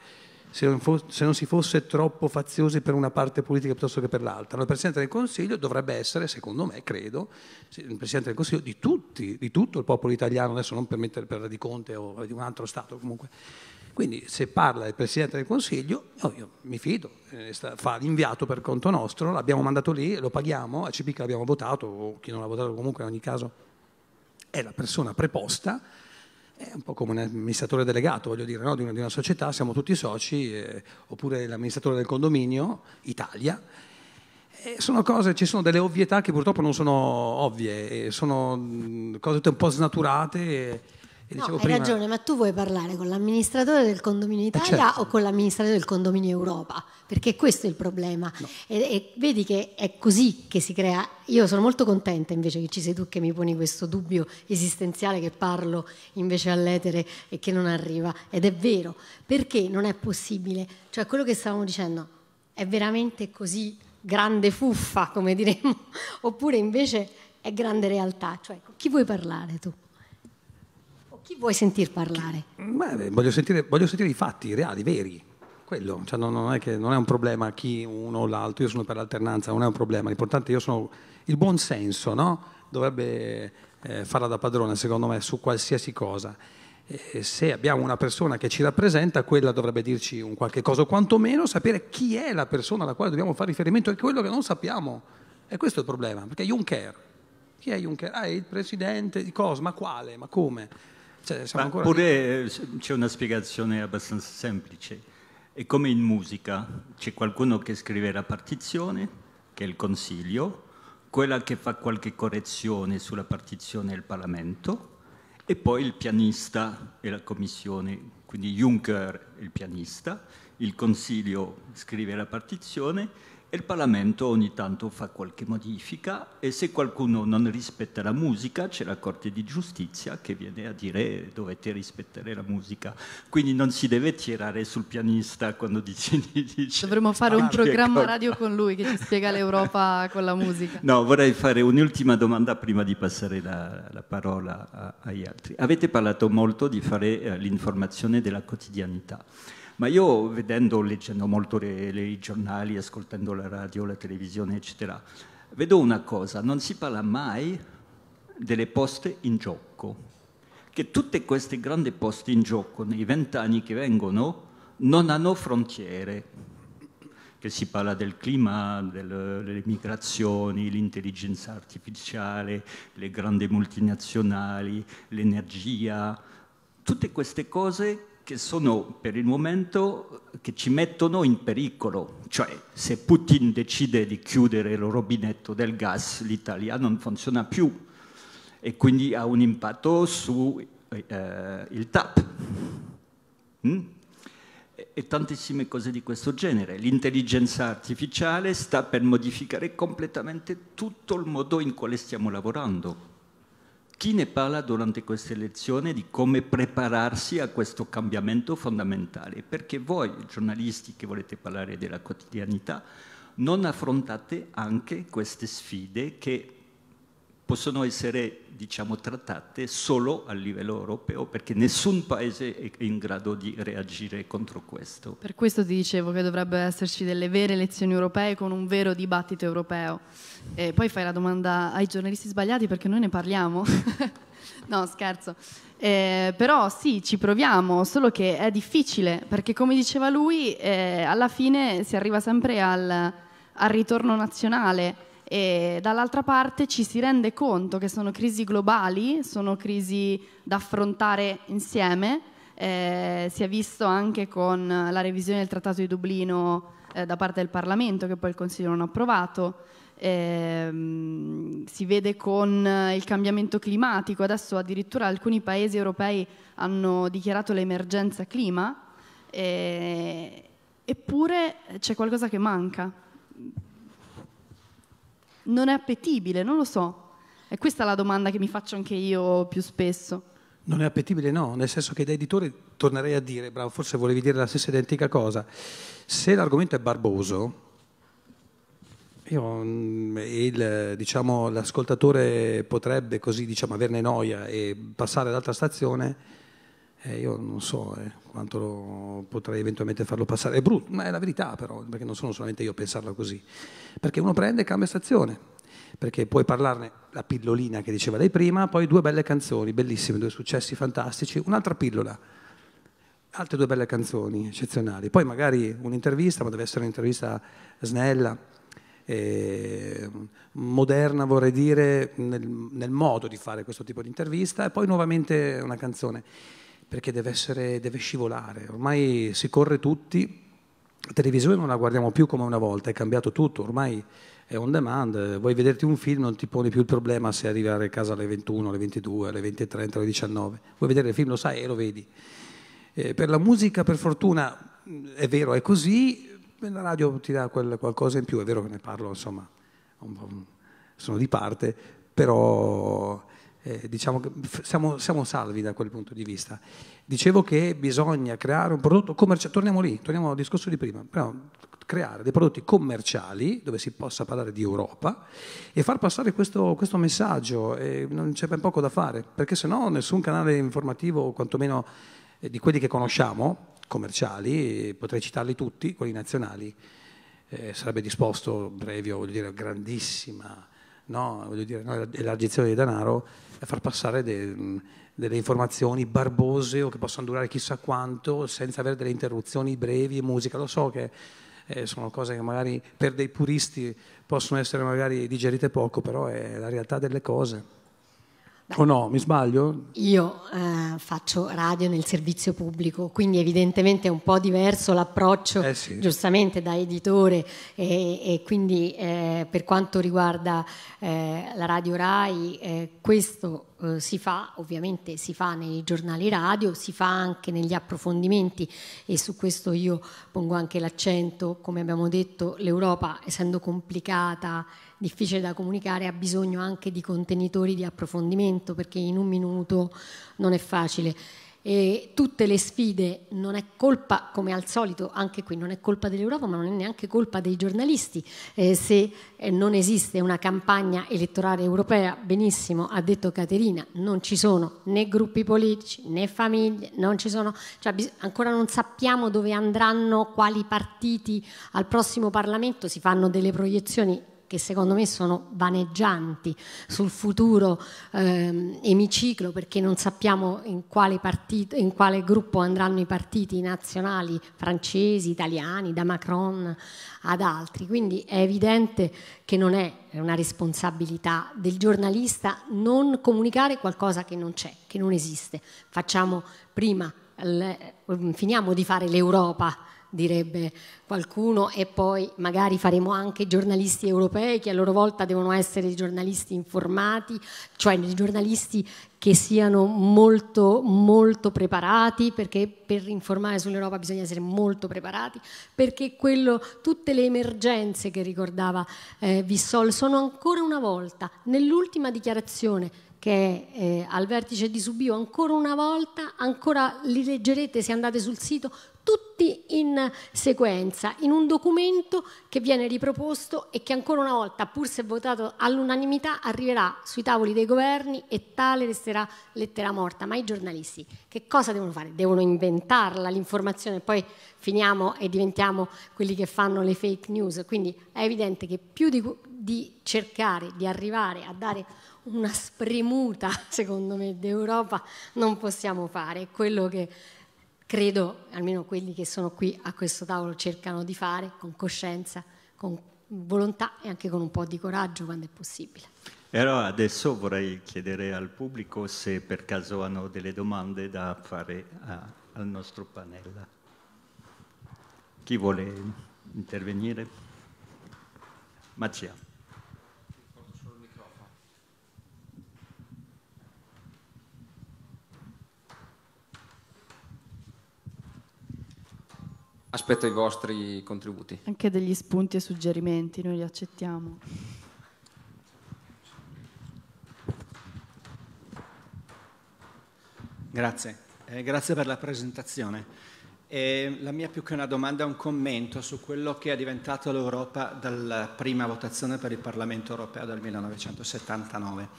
se non, fosse, se non si fosse troppo faziosi per una parte politica piuttosto che per l'altra. Il Presidente del Consiglio dovrebbe essere, secondo me, credo, il Presidente del Consiglio di tutti, di tutto il popolo italiano, adesso non per mettere per Conte o di un altro Stato comunque quindi se parla il Presidente del Consiglio, io, io mi fido, eh, sta, fa l'inviato per conto nostro, l'abbiamo mandato lì, lo paghiamo, a CP che l'abbiamo votato, o chi non l'ha votato comunque in ogni caso è la persona preposta, è un po' come un amministratore delegato, voglio dire, no? di, una, di, una, società, siamo tutti soci, eh, oppure l'amministratore del condominio, Italia. sono cose, ci sono delle ovvietà che purtroppo non sono ovvie, sono mm, cose un po' snaturate. E, e no, hai prima... ragione, ma tu vuoi parlare con l'amministratore del condominio eh, Italia certo. o con l'amministratore del condominio Europa? Perché questo è il problema. No. E, e, vedi che è così che si crea. Io sono molto contenta invece che ci sei tu che mi poni questo dubbio esistenziale che parlo invece all'etere e che non arriva. Ed è vero, perché non è possibile. Cioè quello che stavamo dicendo è veramente così grande fuffa, come diremmo, <laughs> oppure invece è grande realtà. Cioè, chi vuoi parlare tu? chi vuoi sentir parlare? Beh, voglio, sentire, voglio sentire i fatti reali, veri, quello, cioè non, non, è che, non, è un problema chi uno o l'altro, io sono per l'alternanza, non è un problema, l'importante io sono il buon senso, no? dovrebbe eh, farla da padrone secondo me su qualsiasi cosa. E se abbiamo una persona che ci rappresenta, quella dovrebbe dirci un qualche cosa, o quantomeno sapere chi è la persona alla quale dobbiamo fare riferimento è quello che non sappiamo. E questo è il problema, perché Juncker, chi è Juncker? Ah, è il presidente di cosa? Ma quale? Ma come? Cioè, Ma ancora... pure eh, c'è una spiegazione abbastanza semplice. È come in musica, c'è qualcuno che scrive la partizione, che è il Consiglio, quella che fa qualche correzione sulla partizione è il Parlamento, e poi il pianista e la Commissione, quindi Juncker è il pianista, il Consiglio scrive la partizione il Parlamento ogni tanto fa qualche modifica e se qualcuno non rispetta la musica c'è la Corte di Giustizia che viene a dire eh, dovete rispettare la musica. Quindi non si deve tirare sul pianista quando dice... <laughs> dice Dovremmo fare un programma radio con lui che ci spiega l'Europa <laughs> con la musica. No, vorrei fare un'ultima domanda prima di passare la, la parola a, agli altri. Avete parlato molto di fare eh, l'informazione della quotidianità. Ma io vedendo, leggendo molto i giornali, ascoltando la radio, la televisione, eccetera, vedo una cosa, non si parla mai delle poste in gioco, che tutte queste grandi poste in gioco nei vent'anni che vengono non hanno frontiere, che si parla del clima, del, delle migrazioni, l'intelligenza artificiale, le grandi multinazionali, l'energia, tutte queste cose che sono per il momento che ci mettono in pericolo, cioè se Putin decide di chiudere il robinetto del gas l'Italia non funziona più e quindi ha un impatto sul eh, eh TAP mm? e, e tantissime cose di questo genere. L'intelligenza artificiale sta per modificare completamente tutto il modo in cui stiamo lavorando. Chi ne parla durante questa lezione di come prepararsi a questo cambiamento fondamentale? Perché voi, giornalisti che volete parlare della quotidianità, non affrontate anche queste sfide che possono essere diciamo, trattate solo a livello europeo perché nessun paese è in grado di reagire contro questo. Per questo ti dicevo che dovrebbero esserci delle vere elezioni europee con un vero dibattito europeo. E poi fai la domanda ai giornalisti sbagliati perché noi ne parliamo. <laughs> no, scherzo. Eh, però sì, ci proviamo, solo che è difficile perché come diceva lui, eh, alla fine si arriva sempre al, al ritorno nazionale e dall'altra parte ci si rende conto che sono crisi globali, sono crisi da affrontare insieme, eh, si è visto anche con la revisione del Trattato di Dublino eh, da parte del Parlamento che poi il Consiglio non ha approvato, eh, si vede con il cambiamento climatico, adesso addirittura alcuni paesi europei hanno dichiarato l'emergenza clima, eh, eppure c'è qualcosa che manca non è appetibile, non lo so. E questa è la domanda che mi faccio anche io più spesso. Non è appetibile, no, nel senso che da editore tornerei a dire, bravo, forse volevi dire la stessa identica cosa. Se l'argomento è barboso, io, mm, il, diciamo, l'ascoltatore potrebbe così diciamo, averne noia e passare all'altra stazione eh, io non so eh, quanto potrei eventualmente farlo passare, è brutto, ma è la verità però, perché non sono solamente io a pensarla così, perché uno prende e cambia stazione, perché puoi parlarne la pillolina che diceva lei prima, poi due belle canzoni, bellissime, due successi fantastici, un'altra pillola, altre due belle canzoni eccezionali, poi magari un'intervista, ma deve essere un'intervista snella, eh, moderna vorrei dire nel, nel modo di fare questo tipo di intervista, e poi nuovamente una canzone perché deve, essere, deve scivolare. Ormai si corre tutti, la televisione non la guardiamo più come una volta, è cambiato tutto, ormai è on demand, vuoi vederti un film non ti poni più il problema se arrivare a casa alle 21, alle 22, alle 20.30, alle 19, vuoi vedere il film lo sai e lo vedi. Eh, per la musica per fortuna mm, è vero, è così, la radio ti dà quel, qualcosa in più, è vero che ne parlo insomma, mm, sono di parte, però eh, diciamo che siamo, siamo, salvi da quel punto di vista. Dicevo che bisogna creare un prodotto commerciale, torniamo lì, torniamo al discorso di prima, però creare dei prodotti commerciali dove si possa parlare di Europa e far passare questo, questo messaggio, eh, non c'è ben poco da fare, perché se no nessun canale informativo, o quantomeno eh, di quelli che conosciamo, commerciali, potrei citarli tutti, quelli nazionali, eh, sarebbe disposto, brevio, voglio dire, grandissima no? voglio dire, no, l'aggezione di denaro a far passare de, delle informazioni barbose o che possano durare chissà quanto senza avere delle interruzioni brevi e musica. Lo so che eh, sono cose che magari per dei puristi possono essere magari digerite poco, però è la realtà delle cose o no, mi sbaglio? Io eh, faccio radio nel servizio pubblico, quindi evidentemente è un po' diverso l'approccio, eh sì. giustamente da editore, e, e quindi eh, per quanto riguarda eh, la radio RAI, eh, questo eh, si fa, ovviamente si fa nei giornali radio, si fa anche negli approfondimenti e su questo io pongo anche l'accento, come abbiamo detto, l'Europa essendo complicata difficile da comunicare ha bisogno anche di contenitori di approfondimento perché in un minuto non è facile. E tutte le sfide non è colpa, come al solito, anche qui non è colpa dell'Europa, ma non è neanche colpa dei giornalisti. Eh, se non esiste una campagna elettorale europea, benissimo, ha detto Caterina, non ci sono né gruppi politici né famiglie, non sono, cioè, ancora non sappiamo dove andranno, quali partiti al prossimo Parlamento, si fanno delle proiezioni che secondo me sono vaneggianti sul futuro ehm, emiciclo perché non sappiamo in quale, partito, in quale gruppo andranno i partiti nazionali francesi, italiani, da Macron ad altri. Quindi è evidente che non è una responsabilità del giornalista non comunicare qualcosa che non c'è, che non esiste. Facciamo prima, finiamo di fare l'Europa direbbe qualcuno, e poi magari faremo anche giornalisti europei che a loro volta devono essere giornalisti informati, cioè giornalisti che siano molto, molto preparati, perché per informare sull'Europa bisogna essere molto preparati, perché quello, tutte le emergenze che ricordava eh, Vissol sono ancora una volta, nell'ultima dichiarazione che è eh, al vertice di Subio, ancora una volta, ancora li leggerete se andate sul sito, tutti in sequenza, in un documento che viene riproposto e che ancora una volta, pur se votato all'unanimità, arriverà sui tavoli dei governi e tale resterà lettera morta. Ma i giornalisti che cosa devono fare? Devono inventarla l'informazione e poi finiamo e diventiamo quelli che fanno le fake news. Quindi è evidente che più di, di cercare di arrivare a dare una spremuta, <laughs> secondo me, d'Europa non possiamo fare. Quello che credo, almeno quelli che sono qui a questo tavolo cercano di fare con coscienza, con volontà e anche con un po' di coraggio quando è possibile. E allora adesso vorrei chiedere al pubblico se per caso hanno delle domande da fare a, al nostro panel. Chi vuole intervenire? Mattia. Aspetto i vostri contributi. Anche degli spunti e suggerimenti, noi li accettiamo. Grazie, eh, grazie per la presentazione. Eh, la mia più che una domanda è un commento su quello che è diventato l'Europa dalla prima votazione per il Parlamento europeo del 1979.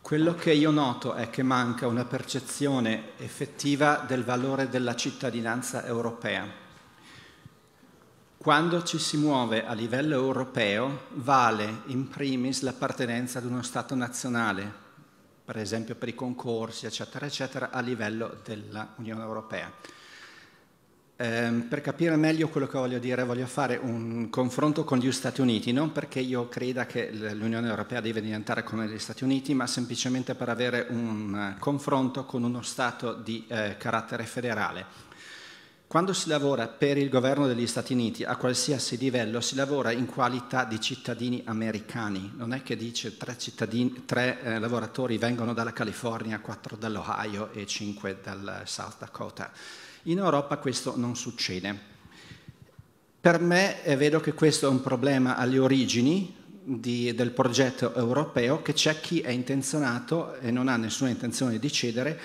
Quello che io noto è che manca una percezione effettiva del valore della cittadinanza europea quando ci si muove a livello europeo vale in primis l'appartenenza ad uno Stato nazionale, per esempio per i concorsi, eccetera, eccetera, a livello dell'Unione Europea. Eh, per capire meglio quello che voglio dire, voglio fare un confronto con gli Stati Uniti, non perché io creda che l'Unione Europea deve diventare come gli Stati Uniti, ma semplicemente per avere un eh, confronto con uno Stato di eh, carattere federale quando si lavora per il governo degli Stati Uniti, a qualsiasi livello, si lavora in qualità di cittadini americani. Non è che dice tre, tre eh, lavoratori vengono dalla California, quattro dall'Ohio e cinque dal South Dakota. In Europa questo non succede. Per me eh, vedo che questo è un problema alle origini di, del progetto europeo, che c'è chi è intenzionato e non ha nessuna intenzione di cedere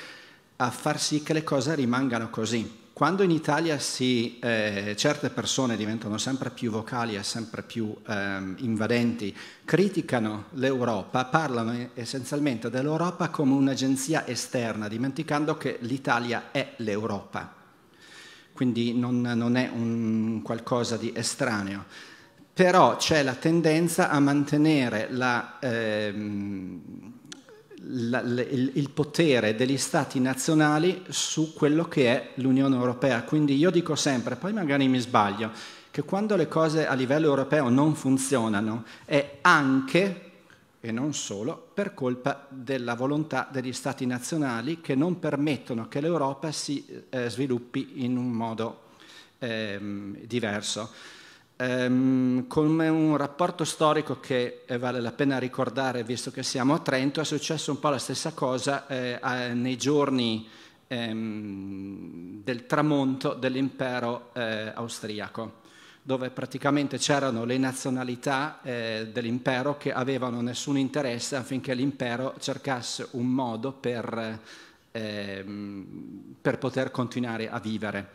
a far sì che le cose rimangano così quando in Italia si, eh, certe persone diventano sempre più vocali e sempre più ehm, invadenti, criticano l'Europa, parlano essenzialmente dell'Europa come un'agenzia esterna, dimenticando che l'Italia è l'Europa, quindi non, non è un qualcosa di estraneo. Però c'è la tendenza a mantenere la... Ehm, la, il, il potere degli stati nazionali su quello che è l'Unione Europea. Quindi io dico sempre, poi magari mi sbaglio, che quando le cose a livello europeo non funzionano è anche e non solo per colpa della volontà degli stati nazionali che non permettono che l'Europa si eh, sviluppi in un modo eh, diverso ehm, come un rapporto storico che eh, vale la pena ricordare visto che siamo a Trento, è successo un po' la stessa cosa eh, nei giorni ehm, del tramonto dell'impero eh, austriaco dove praticamente c'erano le nazionalità eh, dell'impero che avevano nessun interesse affinché l'impero cercasse un modo per, eh, per poter continuare a vivere.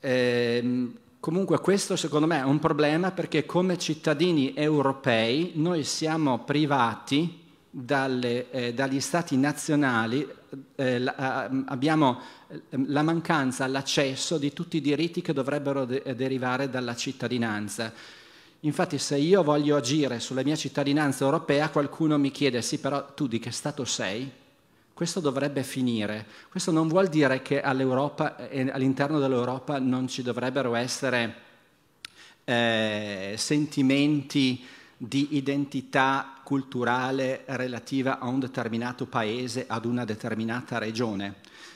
Eh, Comunque questo secondo me è un problema perché come cittadini europei noi siamo privati dalle, eh, dagli stati nazionali, eh, la, abbiamo ehm, la mancanza, l'accesso di tutti i diritti che dovrebbero de- eh, derivare dalla cittadinanza. Infatti se io voglio agire sulla mia cittadinanza europea qualcuno mi chiede sì però tu di che Stato sei? Questo dovrebbe finire. Questo non vuol dire che eh, eh, all'interno dell'Europa non ci dovrebbero essere eh, sentimenti di identità culturale relativa a un determinato paese, ad una determinata regione.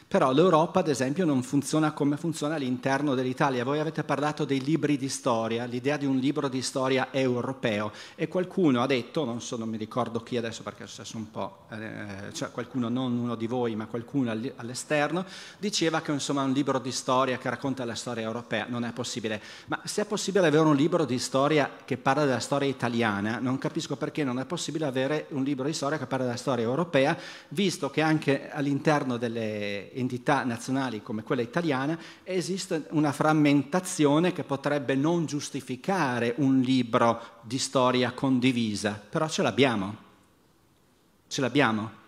Però l'Europa, ad esempio, non funziona come funziona all'interno dell'Italia. Voi avete parlato dei libri di storia, l'idea di un libro di storia europeo e qualcuno ha detto, non, so, non mi ricordo chi adesso perché è successo un po', eh, cioè qualcuno, non uno di voi, ma qualcuno all'esterno, diceva che insomma un libro di storia che racconta la storia europea non è possibile. Ma se è possibile avere un libro di storia che parla della storia italiana, non capisco perché non è possibile avere un libro di storia che parla della storia europea, visto che anche all'interno delle identità nazionali come quella italiana, esiste una frammentazione che potrebbe non giustificare un libro di storia condivisa, però ce l'abbiamo, ce l'abbiamo.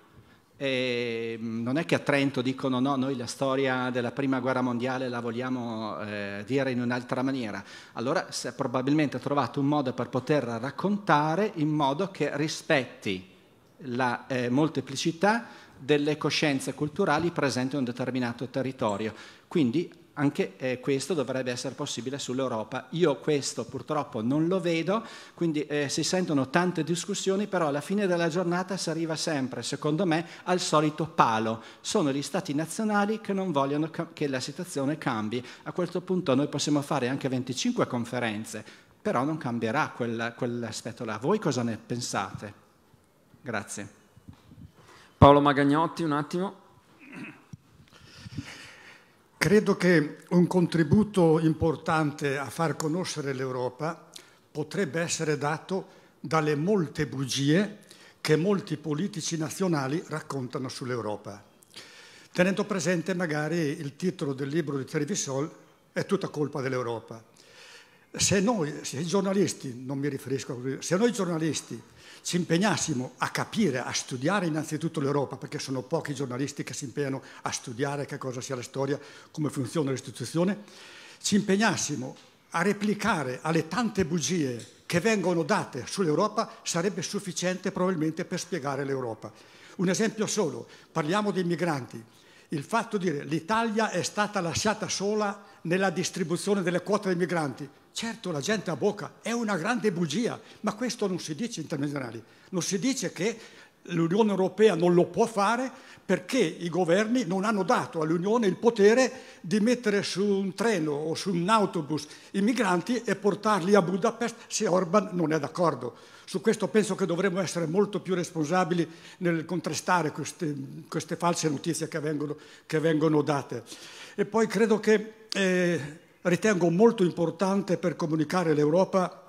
E mm, non è che a Trento dicono no, noi la storia della prima guerra mondiale la vogliamo eh, dire in un'altra maniera. Allora si è probabilmente trovato un modo per poter raccontare in modo che rispetti la eh, molteplicità delle coscienze culturali presenti in un determinato territorio. Quindi anche eh, questo dovrebbe essere possibile sull'Europa. Io questo purtroppo non lo vedo, quindi eh, si sentono tante discussioni, però alla fine della giornata si arriva sempre, secondo me, al solito palo. Sono gli stati nazionali che non vogliono che la situazione cambi. A questo punto noi possiamo fare anche 25 conferenze, però non cambierà quell'aspetto là. Voi cosa ne pensate? Grazie. Paolo Magagnotti, un attimo. Credo che un contributo importante a far conoscere l'Europa potrebbe essere dato dalle molte bugie che molti politici nazionali raccontano sull'Europa. Tenendo presente magari il titolo del libro di Trevisol, è tutta colpa dell'Europa. Se noi, se i giornalisti, non mi riferisco a se noi giornalisti ci impegnassimo a capire, a studiare innanzitutto l'Europa, perché sono pochi i giornalisti che si impegnano a studiare che cosa sia la storia, come funziona l'istituzione, ci impegnassimo a replicare alle tante bugie che vengono date sull'Europa sarebbe sufficiente probabilmente per spiegare l'Europa. Un esempio solo, parliamo dei migranti. Il fatto di dire che l'Italia è stata lasciata sola nella distribuzione delle quote dei migranti. Certo, la gente ha bocca è una grande bugia, ma questo non si dice in termini generali. Non si dice che l'Unione Europea non lo può fare perché i governi non hanno dato all'Unione il potere di mettere su un treno o su un autobus i migranti e portarli a Budapest se Orban non è d'accordo. Su questo penso che dovremmo essere molto più responsabili nel contrastare queste, queste false notizie che vengono, che vengono date. E poi credo che eh, ritengo molto importante per comunicare l'Europa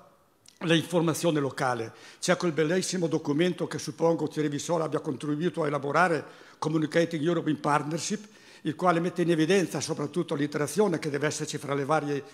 l'informazione locale. C'è quel bellissimo documento che suppongo Thierry Vissola abbia contribuito a elaborare, Communicating Europe in Partnership, il quale mette in evidenza soprattutto l'interazione che deve esserci fra i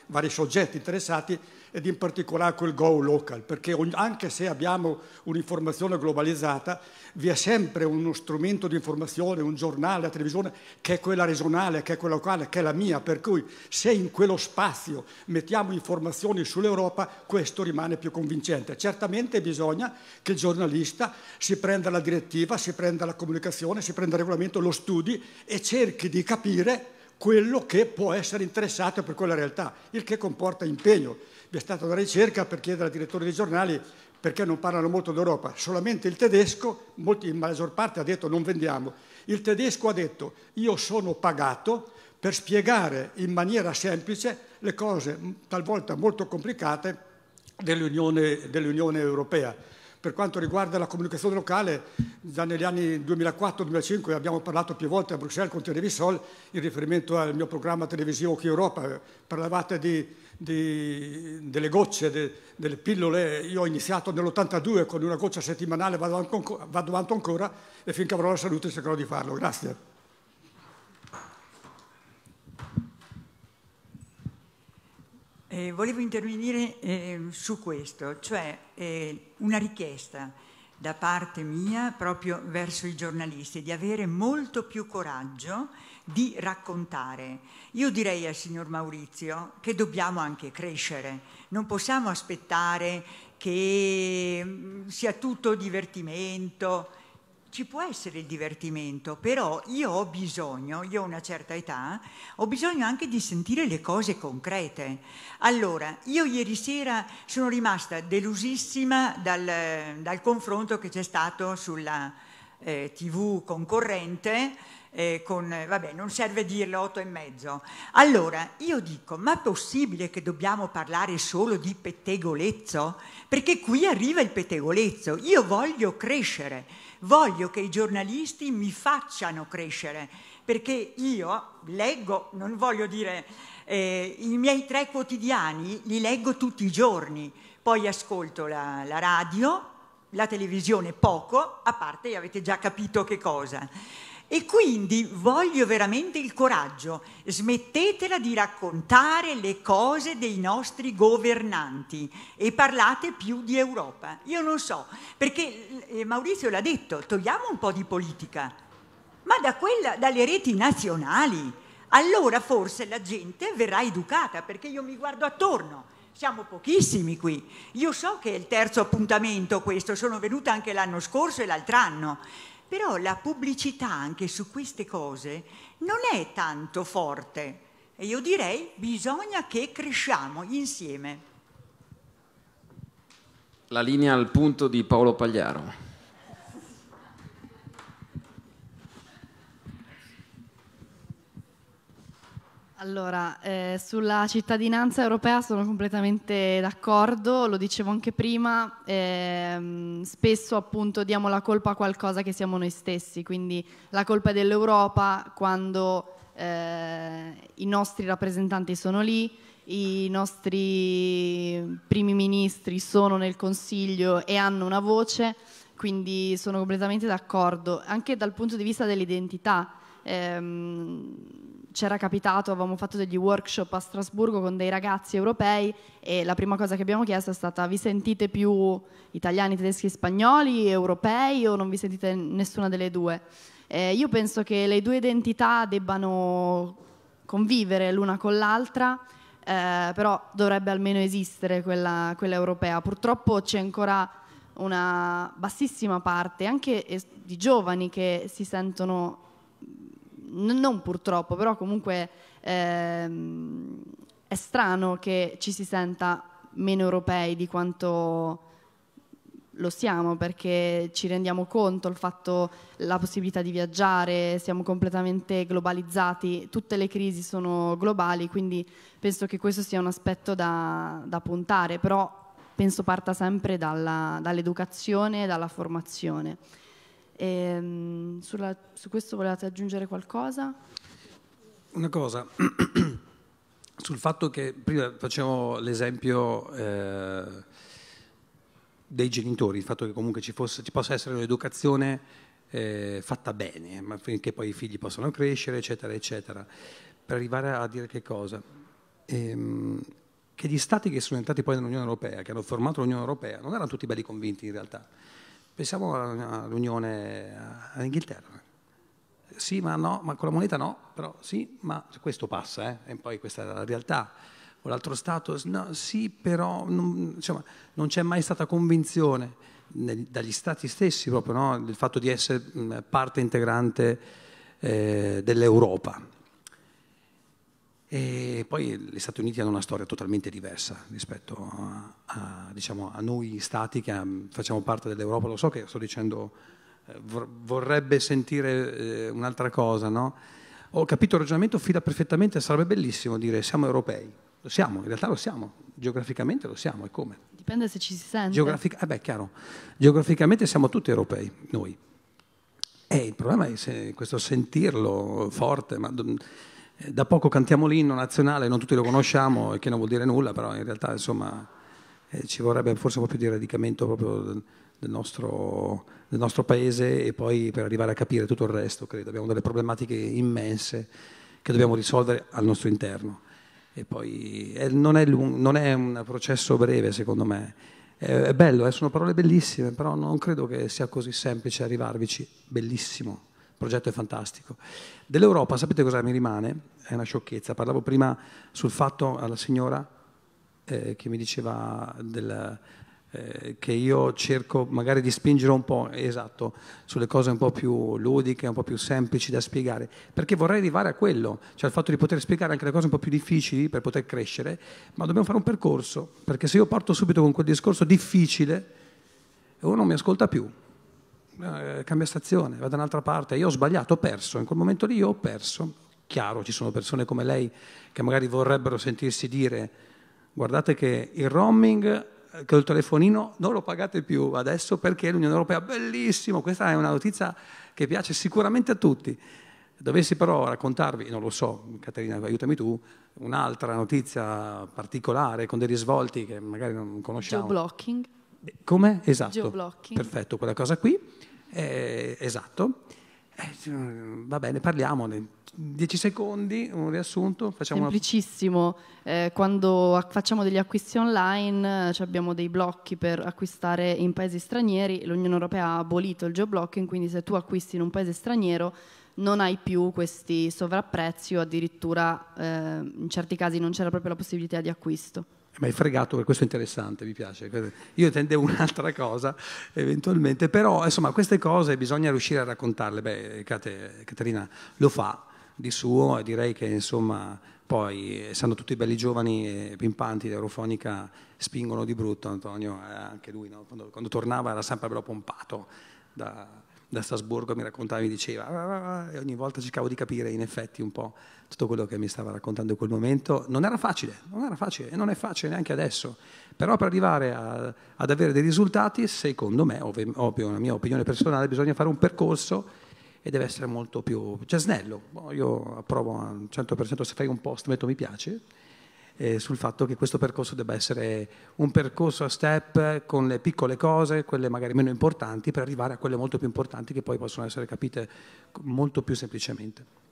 vari soggetti interessati ed in particolare quel go local, perché anche se abbiamo un'informazione globalizzata, vi è sempre uno strumento di informazione, un giornale, la televisione, che è quella regionale, che è quella locale, che è la mia, per cui se in quello spazio mettiamo informazioni sull'Europa, questo rimane più convincente. Certamente bisogna che il giornalista si prenda la direttiva, si prenda la comunicazione, si prenda il regolamento, lo studi e cerchi di capire quello che può essere interessato per quella realtà, il che comporta impegno vi è stata una ricerca per chiedere al direttore dei giornali perché non parlano molto d'Europa, solamente il tedesco, molti, la maggior parte ha detto non vendiamo, il tedesco ha detto io sono pagato per spiegare in maniera semplice le cose talvolta molto complicate dell'Unione, dell Europea. Per quanto riguarda la comunicazione locale, già negli anni 2004-2005 abbiamo parlato più volte a Bruxelles con Televisol in riferimento al mio programma televisivo Chi Europa, parlavate di, di, delle gocce, de, delle pillole, io ho iniziato nell'82 con una goccia settimanale, vado, anco, vado avanti ancora e finché avrò la salute cercherò di farlo. Grazie. Eh, volevo intervenire eh, su questo, cioè eh, una richiesta da parte mia proprio verso i giornalisti di avere molto più coraggio di raccontare. Io direi al signor Maurizio che dobbiamo anche crescere, non possiamo aspettare che mm, sia tutto divertimento, ci può essere il divertimento, però io ho bisogno, io ho una certa età, ho bisogno anche di sentire le cose concrete. Allora, io ieri sera sono rimasta delusissima dal, dal confronto che c'è stato sulla eh, TV concorrente. Eh, con, vabbè, non serve dirlo, otto e mezzo. Allora, io dico, ma è possibile che dobbiamo parlare solo di pettegolezzo? Perché qui arriva il pettegolezzo, io voglio crescere voglio che i giornalisti mi facciano crescere, perché io leggo, non voglio dire, eh, i miei tre quotidiani li leggo tutti i giorni, poi ascolto la, la radio, la televisione poco, a parte avete già capito che cosa. E quindi voglio veramente il coraggio, smettetela di raccontare le cose dei nostri governanti e parlate più di Europa. Io non so, perché eh, Maurizio l'ha detto, togliamo un po' di politica, ma da quella, dalle reti nazionali, allora forse la gente verrà educata, perché io mi guardo attorno. Siamo pochissimi qui. Io so che è il terzo appuntamento questo, sono venuta anche l'anno scorso e l'altro anno però la pubblicità anche su queste cose non è tanto forte e io direi bisogna che cresciamo insieme. La linea al punto di Paolo Pagliaro. Allora, eh, sulla cittadinanza europea sono completamente d'accordo, lo dicevo anche prima, ehm, spesso appunto diamo la colpa a qualcosa che siamo noi stessi, quindi la colpa è dell'Europa quando eh, i nostri rappresentanti sono lì, i nostri primi ministri sono nel Consiglio e hanno una voce, quindi sono completamente d'accordo, anche dal punto di vista dell'identità. Ehm, c'era capitato, avevamo fatto degli workshop a Strasburgo con dei ragazzi europei e la prima cosa che abbiamo chiesto è stata vi sentite più italiani, tedeschi, spagnoli, europei o non vi sentite nessuna delle due? Eh, io penso che le due identità debbano convivere l'una con l'altra, eh, però dovrebbe almeno esistere quella, quella europea. Purtroppo c'è ancora una bassissima parte anche di giovani che si sentono non purtroppo, però comunque ehm, è strano che ci si senta meno europei di quanto lo siamo perché ci rendiamo conto il fatto la possibilità di viaggiare, siamo completamente globalizzati, tutte le crisi sono globali, quindi penso che questo sia un aspetto da, da puntare, però penso parta sempre dalla, dall'educazione e dalla formazione. E, ehm, sulla, su questo volevate aggiungere qualcosa? Una cosa, <clears throat> sul fatto che prima facevo l'esempio eh, dei genitori, il fatto che comunque ci, fosse, ci possa essere un'educazione eh, fatta bene, ma finché poi i figli possano crescere, eccetera, eccetera. Per arrivare a dire che cosa? Ehm, che gli stati che sono entrati poi nell'Unione Europea, che hanno formato l'Unione Europea, non erano tutti belli convinti in realtà Pensiamo all'Unione eh, all'Inghilterra. Sì, ma no, ma con la moneta no, però sì, ma questo passa, eh? e poi questa è la realtà. O l'altro Stato, no, sì, però non, insomma, non c'è mai stata convinzione neg- dagli Stati stessi proprio no? del fatto di essere parte integrante eh, dell'Europa. E poi gli Stati Uniti hanno una storia totalmente diversa rispetto a, a, diciamo, a noi stati che ehm, facciamo parte dell'Europa. Lo so che sto dicendo, eh, vorrebbe sentire eh, un'altra cosa, no? Ho capito il ragionamento, fila perfettamente, sarebbe bellissimo dire siamo europei. Lo siamo, in realtà lo siamo, geograficamente lo siamo, e come? Dipende se ci si sente. Geografic- eh beh, chiaro. Geograficamente siamo tutti europei, noi. E il problema è se questo sentirlo forte, ma... Do- eh, da poco cantiamo l'inno nazionale, non tutti lo conosciamo, e che non vuol dire nulla, però in realtà insomma, eh, ci vorrebbe forse un po' più di radicamento proprio del, nostro, del, nostro, paese e poi per arrivare a capire tutto il resto, credo. Abbiamo delle problematiche immense che dobbiamo risolvere al nostro interno. E poi eh, non, è lungo, non, è un processo breve, secondo me. È, è bello, eh, sono parole bellissime, però non credo che sia così semplice arrivarvici. Bellissimo, il progetto è fantastico. Dell'Europa sapete cosa mi rimane? È una sciocchezza. Parlavo prima sul fatto alla signora eh, che mi diceva del, eh, che io cerco magari di spingere un po', esatto, sulle cose un po' più ludiche, un po' più semplici da spiegare, perché vorrei arrivare a quello, cioè al fatto di poter spiegare anche le cose un po' più difficili per poter crescere, ma dobbiamo fare un percorso, perché se io parto subito con quel discorso difficile, uno non mi ascolta più. Eh, cambia stazione, va da un'altra parte, io ho sbagliato, ho perso, in quel momento lì io ho perso. Chiaro, ci sono persone come lei che magari vorrebbero sentirsi dire guardate che il roaming eh, che il telefonino non lo pagate più adesso perché l'Unione Europea, bellissimo, questa è una notizia che piace sicuramente a tutti. Dovessi però raccontarvi, non lo so, Caterina, aiutami tu, un'altra notizia particolare con dei risvolti che magari non conosciamo. Geoblocking. Come? Esatto. Geoblocking. Perfetto, quella cosa qui. Eh, esatto. Eh, va bene, parliamo. 10 secondi, un riassunto. Facciamo Semplicissimo. Eh, quando facciamo degli acquisti online eh, abbiamo dei blocchi per acquistare in paesi stranieri. L'Unione Europea ha abolito il geoblocking, quindi se tu acquisti in un paese straniero non hai più questi sovrapprezzi o addirittura eh, in certi casi non c'era proprio la possibilità di acquisto. Ma hai fregato, questo è interessante, mi piace. Io intendevo un'altra cosa, eventualmente, però insomma queste cose bisogna riuscire a raccontarle. Beh, Caterina lo fa di suo e direi che insomma poi, essendo tutti belli giovani e pimpanti, l'eurofonica spingono di brutto Antonio, eh, anche lui no? quando, quando tornava era sempre bello pompato da da Strasburgo mi raccontava, mi diceva, ah, ah, ah", e ogni volta cercavo di capire in effetti un po' tutto quello che mi stava raccontando in quel momento. Non era facile, non era facile e non è facile neanche adesso, però per arrivare a, ad avere dei risultati, secondo me, ovvio, ovvio, una mia opinione personale, bisogna fare un percorso e deve essere molto più, cioè snello. Io approvo al 100% se fai un post, metto mi piace, eh, sul fatto che questo percorso debba essere un percorso a step con le piccole cose, quelle magari meno importanti, per arrivare a quelle molto più importanti che poi possono essere capite molto più semplicemente.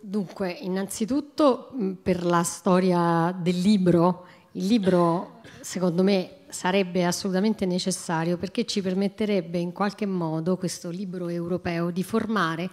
Dunque, innanzitutto per la storia del libro, il libro secondo me sarebbe assolutamente necessario perché ci permetterebbe in qualche modo questo libro europeo di formare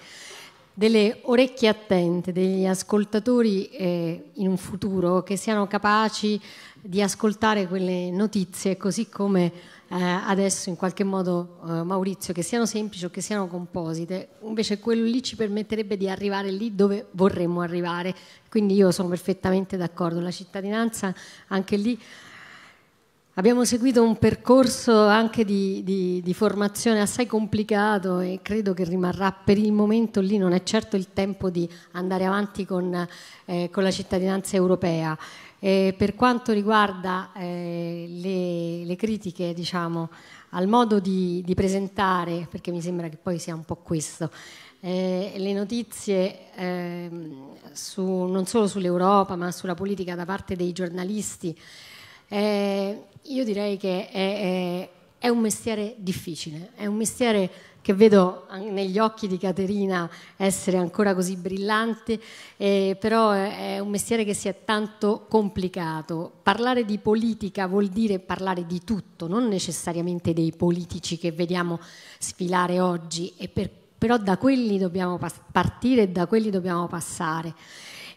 delle orecchie attente, degli ascoltatori eh, in un futuro che siano capaci di ascoltare quelle notizie così come eh, adesso in qualche modo eh, Maurizio, che siano semplici o che siano composite, invece quello lì ci permetterebbe di arrivare lì dove vorremmo arrivare. Quindi io sono perfettamente d'accordo, la cittadinanza anche lì Abbiamo seguito un percorso anche di, di, di, formazione assai complicato e credo che rimarrà per il momento lì, non è certo il tempo di andare avanti con, eh, con la cittadinanza europea. Eh, per quanto riguarda eh, le, le, critiche diciamo, al modo di, di, presentare, perché mi sembra che poi sia un po' questo, eh, le notizie ehm, su, non solo sull'Europa ma sulla politica da parte dei giornalisti, eh, io direi che è, è, è, un mestiere difficile, è un mestiere che vedo negli occhi di Caterina essere ancora così brillante, eh, però è un mestiere che si è tanto complicato. Parlare di politica vuol dire parlare di tutto, non necessariamente dei politici che vediamo sfilare oggi, per, però da quelli dobbiamo partire e da quelli dobbiamo passare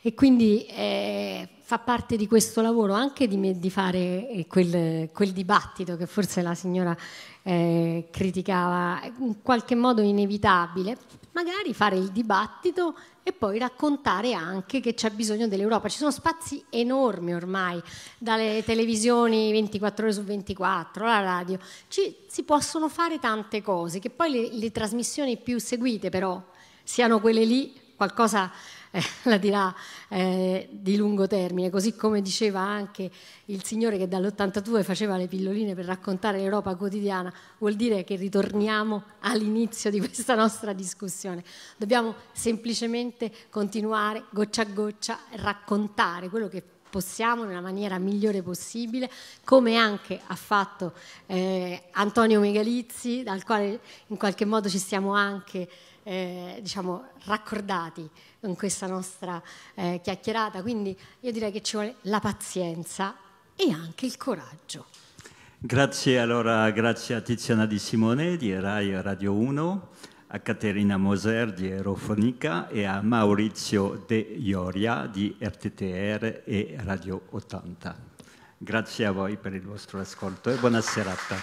e quindi eh, fa parte di questo lavoro anche di, me, di fare eh, quel, quel, dibattito che forse la signora eh, criticava, in qualche modo inevitabile, magari fare il dibattito e poi raccontare anche che c'è bisogno dell'Europa. Ci sono spazi enormi ormai, dalle televisioni 24 ore su 24, la radio, Ci, si possono fare tante cose, che poi le, le trasmissioni più seguite però siano quelle lì, qualcosa eh, <laughs> la dirà eh, di lungo termine, così come diceva anche il signore che dall'82 faceva le pilloline per raccontare l'Europa quotidiana, vuol dire che ritorniamo all'inizio di questa nostra discussione. Dobbiamo semplicemente continuare goccia a goccia a raccontare quello che possiamo nella maniera migliore possibile, come anche ha fatto eh, Antonio Megalizzi, dal quale in qualche modo ci siamo anche eh, diciamo, raccordati in questa nostra eh, chiacchierata, quindi io direi che ci vuole la pazienza e anche il coraggio. Grazie allora, grazie a Tiziana Di Simone di Rai Radio 1, a Caterina Moser di Aerofonica e a Maurizio De Ioria di RTTR e Radio 80. Grazie a voi per il vostro ascolto e buona serata.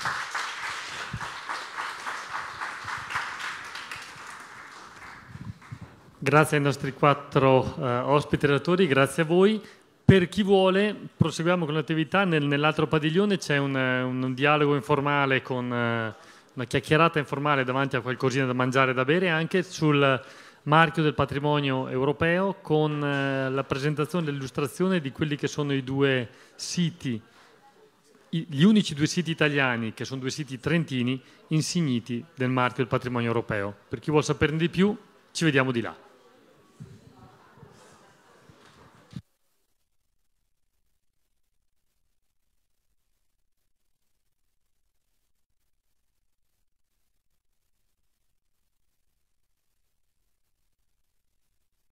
Grazie ai nostri quattro eh, ospiti relatori, grazie a voi. Per chi vuole, proseguiamo con l'attività. Nel, nell'altro padiglione c'è eh, un, un, dialogo informale con eh, una chiacchierata informale davanti a qualcosina da mangiare e da bere anche sul marchio del patrimonio europeo con eh, la presentazione e l'illustrazione di quelli che sono i due siti, i, gli unici due siti italiani, che sono due siti trentini, insigniti del marchio del patrimonio europeo. Per chi vuole saperne di più, ci vediamo di là.